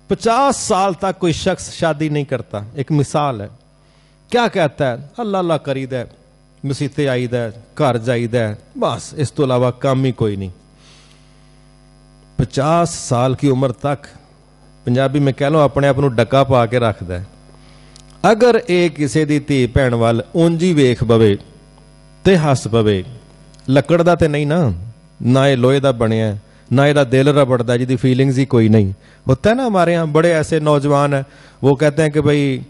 پچاس سال تک کوئی شخص شادی نہیں کرتا ایک مثال ہے کیا کہتا ہے اللہ اللہ قرید ہے ਮਸੀਤੇ ਆਈਦਾ ਘਰ ਜਾਈਦਾ ਬਸ ਇਸ ਤੋਂ ਇਲਾਵਾ ਕੰਮ ਹੀ ਕੋਈ ਨਹੀਂ 50 ਸਾਲ ਦੀ ਉਮਰ ਤੱਕ ਪੰਜਾਬੀ ਮੈਂ ਕਹਿ ਲਵਾਂ ਆਪਣੇ ਆਪ ਨੂੰ ਡੱਕਾ ਪਾ ਕੇ ਰੱਖਦਾ ਹੈ ਅਗਰ ਇਹ ਕਿਸੇ ਦੀ ਧੀ ਭੈਣ ਵੱਲ ਉਂਝੀ ਵੇਖ ਬਵੇ ਤੇ ਹੱਸ ਪਵੇ ਲੱਕੜ ਦਾ ਤੇ ਨਹੀਂ ਨਾ ਨਾ ਇਹ ਲੋਹੇ ਦਾ ਬਣਿਆ ਨਾ ਇਹਦਾ ਦਿਲ ਰਬੜਦਾ ਜਿਹਦੀ ਫੀਲਿੰਗਸ ਹੀ ਕੋਈ ਨਹੀਂ ਹੁੰਦਾ ਨਾ ਹਮਾਰੇ ਹਾਂ ਬੜੇ ਐਸੇ ਨੌਜਵਾਨ ਹੈ ਉਹ ਕਹਤੇ ਹੈ ਕਿ ਭਈ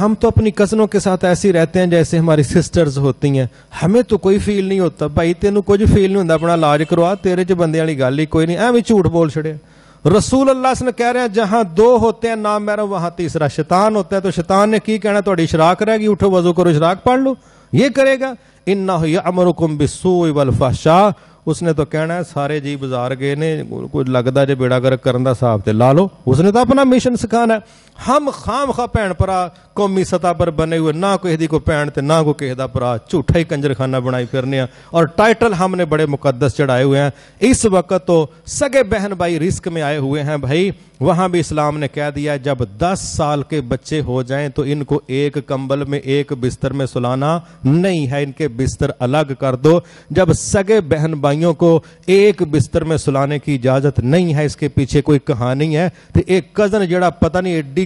ہم تو اپنی کزنوں کے ساتھ ایسی رہتے ہیں جیسے ہماری سسٹرز ہوتی ہیں ہمیں تو کوئی فیل نہیں ہوتا بھائی تینوں کچھ فیل نہیں ہوتا اپنا علاج کروا تیرے چ بندے والی گل ہی کوئی نہیں ایویں جھوٹ بول چھڑے رسول اللہ صلی اللہ سن کہہ رہے ہیں جہاں دو ہوتے ہیں نام میرا وہاں تیسرا شیطان ہوتا ہے تو شیطان نے کی کہنا تھوڑی شراک رہے گی اٹھو وضو کرو شراک پڑھ لو یہ کرے گا ان امرکم بالسوء والفحشاء اس نے تو کہنا ہے سارے جی بازار گئے نے کوئی لگدا جے بیڑا گر کرن دا حساب تے لا لو اس نے تو اپنا مشن سکھانا ہے ہم خام خواہ پہن پرا قومی سطح پر بنے ہوئے نہ کوئی نہ کو کسی کا پرا جھوٹا ہی کنجر خانہ بنائی پھرنے ہیں اور ٹائٹل ہم نے بڑے مقدس چڑھائے ہوئے ہیں اس وقت تو سگے بہن بھائی رسک میں آئے ہوئے ہیں بھائی وہاں بھی اسلام نے کہہ دیا جب دس سال کے بچے ہو جائیں تو ان کو ایک کمبل میں ایک بستر میں سلانا نہیں ہے ان کے بستر الگ کر دو جب سگے بہن بھائیوں کو ایک بستر میں سلانے کی اجازت نہیں ہے اس کے پیچھے کوئی کہانی ہے تو ایک کزن جڑا پتہ نہیں ایڈی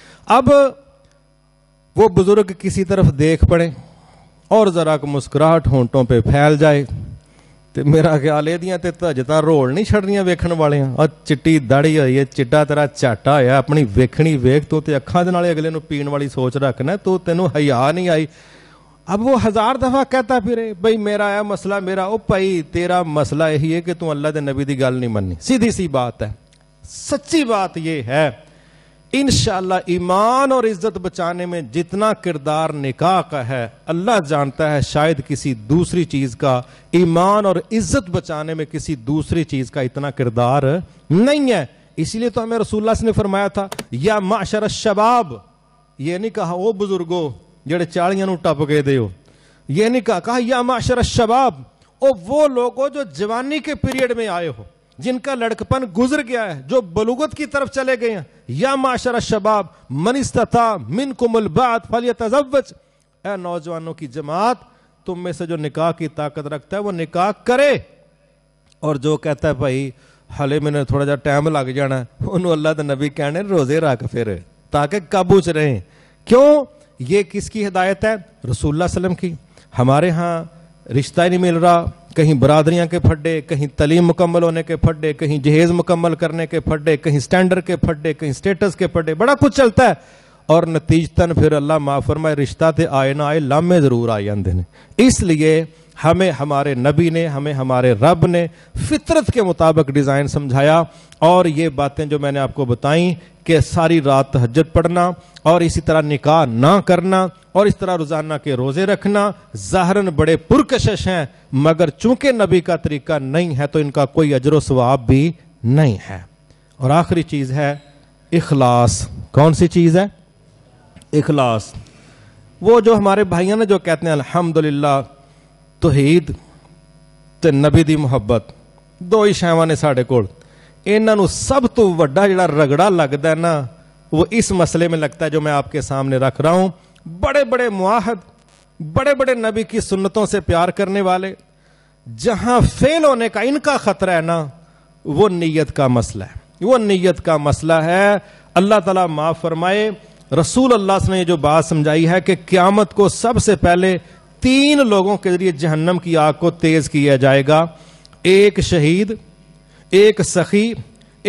अब वो बुजुर्ग किसी तरफ देख पड़े और ज़रा को ਮੁਸਕਰਾਹਟ ਹੋਂਟੋਂ पे ਫੈਲ ਜਾਏ ਤੇ ਮੇਰਾ ਖਿਆਲ ਦੀਆਂ ਤੇ ਧਜ ਤਾਂ ਰੋਲ ਨਹੀਂ ਛੱਡਣੀਆਂ ਵੇਖਣ ਵਾਲਿਆਂ ਆ ਚਿੱਟੀ ਦਾੜੀ ਹੋਈ ਏ ਚਿੱਟਾ ਤੇਰਾ ਝਾਟਾ ਹੋਇਆ ਆਪਣੀ ਵੇਖਣੀ ਵੇਖ ਤੋ ਤੇ ਅੱਖਾਂ ਦੇ ਨਾਲੇ ਅਗਲੇ ਨੂੰ ਪੀਣ ਵਾਲੀ ਸੋਚ ਰੱਖਣਾ ਤੋ ਤੈਨੂੰ ਹਿਆ ਨਹੀਂ ਆਈ ਅਬ ਉਹ ਹਜ਼ਾਰ ਦਫਾ ਕਹਤਾ ਫਿਰੇ ਬਈ ਮੇਰਾ ਆ ਮਸਲਾ ਮੇਰਾ ਉਹ ਭਾਈ ਤੇਰਾ ਮਸਲਾ ਇਹੀ ਹੈ ਕਿ ਤੂੰ ਅੱਲਾ ਦੇ ਨਬੀ ਦੀ ਗੱਲ ਨਹੀਂ ਮੰਨੀ ਸਿੱਧੀ ਸੀ ਬਾਤ ਹੈ ਸੱਚੀ ਬਾਤ ਇਹ ਹੈ انشاءاللہ ایمان اور عزت بچانے میں جتنا کردار نکاح کا ہے اللہ جانتا ہے شاید کسی دوسری چیز کا ایمان اور عزت بچانے میں کسی دوسری چیز کا اتنا کردار نہیں ہے اسی لیے تو ہمیں رسول سے نے فرمایا تھا یا معاشر شباب یہ نہیں کہا وہ بزرگو جڑے چاڑیاں نو ٹپ گئے دے یہ نہیں کہا کہا یا الشباب شباب وہ جو جوانی کے پیریڈ میں آئے ہو جن کا لڑکپن گزر گیا ہے جو بلوگت کی طرف چلے گئے ہیں یا من استطاع منکم البعد اے نوجوانوں کی جماعت تم میں سے جو نکاح کی طاقت رکھتا ہے وہ نکاح کرے اور جو کہتا ہے بھائی حالے میں نے تھوڑا جا ٹائم لگ جانا ہے انہوں اللہ نبی کہنے روزے را کے پھیرے تاکہ قابو کیوں یہ کس کی ہدایت ہے رسول اللہ علیہ وسلم کی ہمارے ہاں رشتہ نہیں مل رہا کہیں برادریاں کے پھڑے کہیں تعلیم مکمل ہونے کے پھڑے کہیں جہیز مکمل کرنے کے پھڑے کہیں سٹینڈر کے پھڑے کہیں سٹیٹس کے پھڑے بڑا کچھ چلتا ہے اور نتیجتاً پھر اللہ معاف فرمائے رشتہ تے آئے نہ آئے لامے ضرور آ اندھنے اس لیے ہمیں ہمارے نبی نے ہمیں ہمارے رب نے فطرت کے مطابق ڈیزائن سمجھایا اور یہ باتیں جو میں نے آپ کو بتائیں کہ ساری رات تہجد پڑھنا اور اسی طرح نکاح نہ کرنا اور اس طرح روزانہ کے روزے رکھنا ظاہراً بڑے پرکشش ہیں مگر چونکہ نبی کا طریقہ نہیں ہے تو ان کا کوئی اجر و ثواب بھی نہیں ہے اور آخری چیز ہے اخلاص کون سی چیز ہے اخلاص وہ جو ہمارے بھائیوں نے جو کہتے ہیں الحمد للہ توحید نبی محبت دو ہی شاعری کو سب تک رگڑا لگتا ہے لگتا ہے جو میں آپ کے سامنے رکھ رہا ہوں بڑے بڑے معاہد بڑے بڑے نبی کی سنتوں سے پیار کرنے والے جہاں فیل ہونے کا ان کا خطرہ ہے نا وہ نیت کا مسئلہ ہے وہ نیت کا مسئلہ ہے اللہ تعالیٰ معاف فرمائے رسول اللہ نے یہ جو بات سمجھائی ہے کہ قیامت کو سب سے پہلے تین لوگوں کے ذریعے جہنم کی آگ کو تیز کیا جائے گا ایک شہید ایک سخی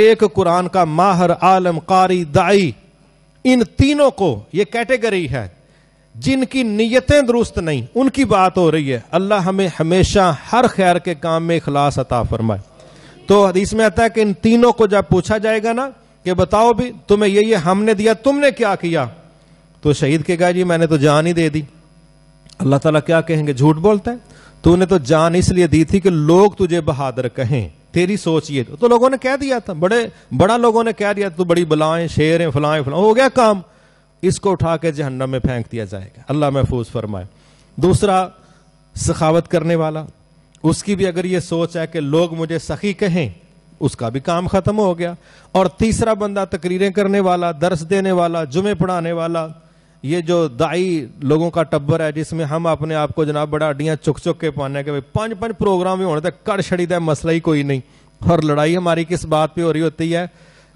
ایک قرآن کا ماہر عالم قاری دائی ان تینوں کو یہ کیٹیگری ہے جن کی نیتیں درست نہیں ان کی بات ہو رہی ہے اللہ ہمیں ہمیشہ ہر خیر کے کام میں اخلاص عطا فرمائے تو حدیث میں آتا ہے کہ ان تینوں کو جب پوچھا جائے گا نا کہ بتاؤ بھی تمہیں یہ یہ ہم نے دیا تم نے کیا کیا تو شہید کے کہا جی میں نے تو جان ہی دے دی اللہ تعالیٰ کیا کہیں گے جھوٹ بولتا ہے تو تو جان اس لیے دی تھی کہ لوگ تجھے بہادر کہیں تیری سوچ یہ تو لوگوں نے کہہ دیا تھا بڑے بڑا لوگوں نے کہہ دیا تو بڑی بلائیں فلائیں ہو گیا کام اس کو اٹھا کے جہنم میں پھینک دیا جائے گا اللہ محفوظ فرمائے دوسرا سخاوت کرنے والا اس کی بھی اگر یہ سوچ ہے کہ لوگ مجھے سخی کہیں اس کا بھی کام ختم ہو گیا اور تیسرا بندہ تقریریں کرنے والا درس دینے والا جمعے پڑھانے والا ये जो दाई लोगों का टब्बर है जिसमें हम अपने आप को जनाब बड़ा अड्डियाँ चुक चुक के पाने के भाई पाँच पाँच प्रोग्राम ही होने तक कर छड़ी का मसला ही कोई नहीं और लड़ाई हमारी किस बात पे हो रही होती है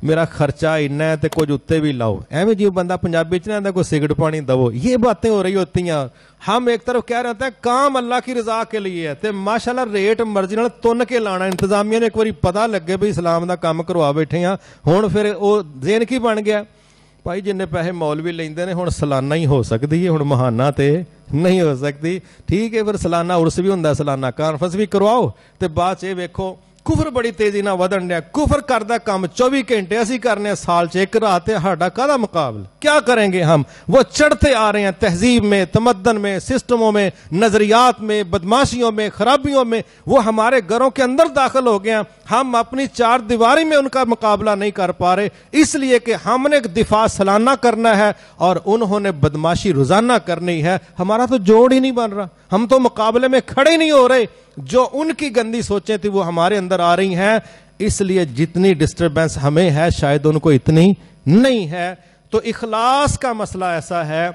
ਮੇਰਾ ਖਰਚਾ ਇੰਨਾ ਹੈ ਤੇ ਕੁਝ ਉੱਤੇ ਵੀ ਲਾਓ ਐਵੇਂ ਜਿਵੇਂ ਬੰਦਾ ਪੰਜਾਬੀ ਚ ਨਾ ਆਂਦਾ ਕੋਈ ਸਿਗਰਟ ਪਾਣੀ ਦਵੋ ਇਹ ਬਾਤਾਂ ਹੋ ਰਹੀ ਹੋਤੀਆਂ ਹਮ ਇੱਕ ਤਰਫ ਕਹਿ ਰਹੇ ਹਾਂ ਕਾਮ ਅੱਲਾ ਕੀ ਰਜ਼ਾ ਕੇ ਲਈ ਹੈ ਤੇ ਮਾਸ਼ਾਅੱਲਾ ਰੇਟ ਮਰਜ਼ੀ ਨਾਲ ਤੁੰਨ ਕੇ ਲਾਣਾ ਇੰਤਜ਼ਾਮੀਆਂ ਨੇ ਇੱਕ ਵਾਰੀ ਪਤਾ ਲੱਗੇ ਵੀ ਇਸਲਾਮ ਦਾ ਕੰਮ ਕਰਵਾ ਬੈਠੇ ਆ ਹੁਣ ਫਿਰ ਉਹ ਜ਼ੇਨ ਕੀ ਬਣ ਗਿਆ ਭਾਈ ਜਿੰਨੇ ਪੈਸੇ ਮੌਲਵੀ ਲੈਂਦੇ ਨੇ ਹੁਣ ਸਲਾਨਾ ਹੀ ਹੋ ਸਕਦੀ ਹੈ ਹੁਣ ਮਹਾਨਾ ਤੇ ਨਹੀਂ ਹੋ ਸਕਦੀ ਠੀਕ ਹੈ ਫਿਰ ਸਲਾਨਾ ਉਰਸ ਵੀ ਹੁੰਦਾ ਸਲਾਨਾ ਕਾਨਫਰੰਸ ਵੀ ਕਰਵਾਓ ਤੇ ਬਾਅਦ 'ਚ ਇਹ ਵੇਖੋ کفر بڑی تیزی نہ ودن دیا کفر کردہ کام چوبی اسی کرنے سال ہڑا کدہ مقابل کیا کریں گے ہم وہ چڑھتے آ رہے ہیں تہذیب میں تمدن میں سسٹموں میں نظریات میں بدماشیوں میں خرابیوں میں وہ ہمارے گھروں کے اندر داخل ہو گیا ہم اپنی چار دیواری میں ان کا مقابلہ نہیں کر پا رہے اس لیے کہ ہم نے ایک دفاع سلانہ کرنا ہے اور انہوں نے بدماشی روزانہ کرنی ہے ہمارا تو جوڑ ہی نہیں بن رہا ہم تو مقابلے میں کھڑے نہیں ہو رہے جو ان کی گندی سوچیں تھی وہ ہمارے اندر آ رہی ہیں اس لیے جتنی ڈسٹربینس ہمیں ہے شاید ان کو اتنی نہیں ہے تو اخلاص کا مسئلہ ایسا ہے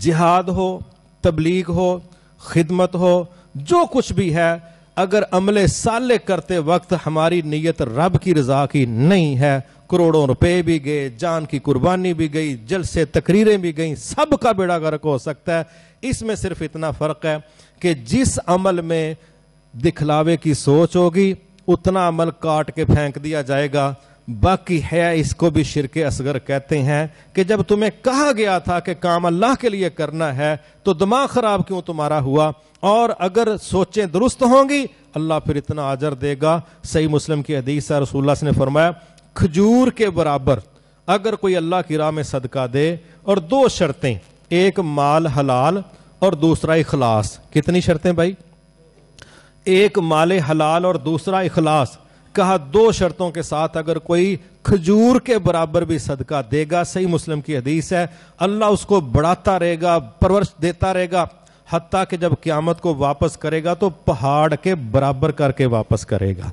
جہاد ہو تبلیغ ہو خدمت ہو جو کچھ بھی ہے اگر عمل سالے کرتے وقت ہماری نیت رب کی رضا کی نہیں ہے کروڑوں روپے بھی گئے جان کی قربانی بھی گئی جل سے تقریریں بھی گئیں سب کا بیڑا گرک ہو سکتا ہے اس میں صرف اتنا فرق ہے کہ جس عمل میں دکھلاوے کی سوچ ہوگی اتنا عمل کاٹ کے پھینک دیا جائے گا باقی ہے اس کو بھی شرک اصغر کہتے ہیں کہ جب تمہیں کہا گیا تھا کہ کام اللہ کے لیے کرنا ہے تو دماغ خراب کیوں تمہارا ہوا اور اگر سوچیں درست ہوں گی اللہ پھر اتنا آجر دے گا صحیح مسلم کی حدیث ہے رسول اللہ سے فرمایا کھجور کے برابر اگر کوئی اللہ کی راہ میں صدقہ دے اور دو شرطیں ایک مال حلال اور دوسرا اخلاص کتنی شرطیں بھائی ایک مال حلال اور دوسرا اخلاص کہا دو شرطوں کے ساتھ اگر کوئی کھجور کے برابر بھی صدقہ دے گا صحیح مسلم کی حدیث ہے اللہ اس کو بڑھاتا رہے گا پرورش دیتا رہے گا حتیٰ کہ جب قیامت کو واپس کرے گا تو پہاڑ کے برابر کر کے واپس کرے گا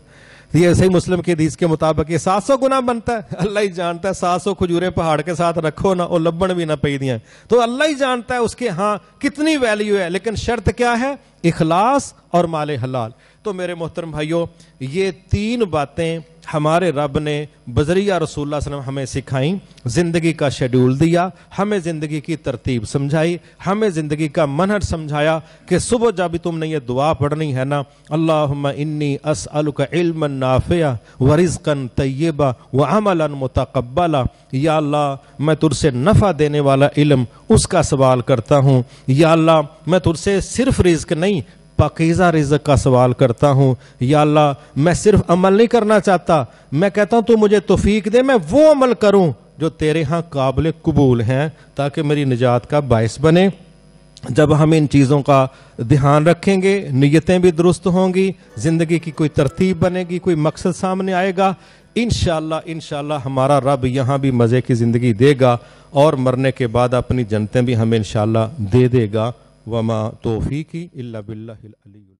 یہ صحیح مسلم کے حدیث کے مطابق یہ سات سو گنا بنتا ہے اللہ ہی جانتا ہے سات سو کھجورے پہاڑ کے ساتھ رکھو نہ اور لبن بھی نہ پی دیا تو اللہ ہی جانتا ہے اس کے ہاں کتنی ویلیو ہے لیکن شرط کیا ہے اخلاص اور مال حلال تو میرے محترم بھائیوں یہ تین باتیں ہمارے رب نے بزریہ رسول اللہ علیہ وسلم ہمیں سکھائیں زندگی کا شیڈول دیا ہمیں زندگی کی ترتیب سمجھائی ہمیں زندگی کا منحر سمجھایا کہ صبح جب بھی تم نے یہ دعا پڑھنی ہے نا اللہ انی اسألک علما نافع ورزقا طیبا وعملا متقبلا یا اللہ میں تر سے نفع دینے والا علم اس کا سوال کرتا ہوں یا اللہ میں تر سے صرف رزق نہیں پاکیزہ رزق کا سوال کرتا ہوں یا اللہ میں صرف عمل نہیں کرنا چاہتا میں کہتا ہوں تو مجھے توفیق دے میں وہ عمل کروں جو تیرے ہاں قابل قبول ہیں تاکہ میری نجات کا باعث بنے جب ہم ان چیزوں کا دھیان رکھیں گے نیتیں بھی درست ہوں گی زندگی کی کوئی ترتیب بنے گی کوئی مقصد سامنے آئے گا انشاءاللہ انشاءاللہ ہمارا رب یہاں بھی مزے کی زندگی دے گا اور مرنے کے بعد اپنی جنتیں بھی ہمیں انشاءاللہ دے دے گا وما توفیقی اللہ بلّہ علی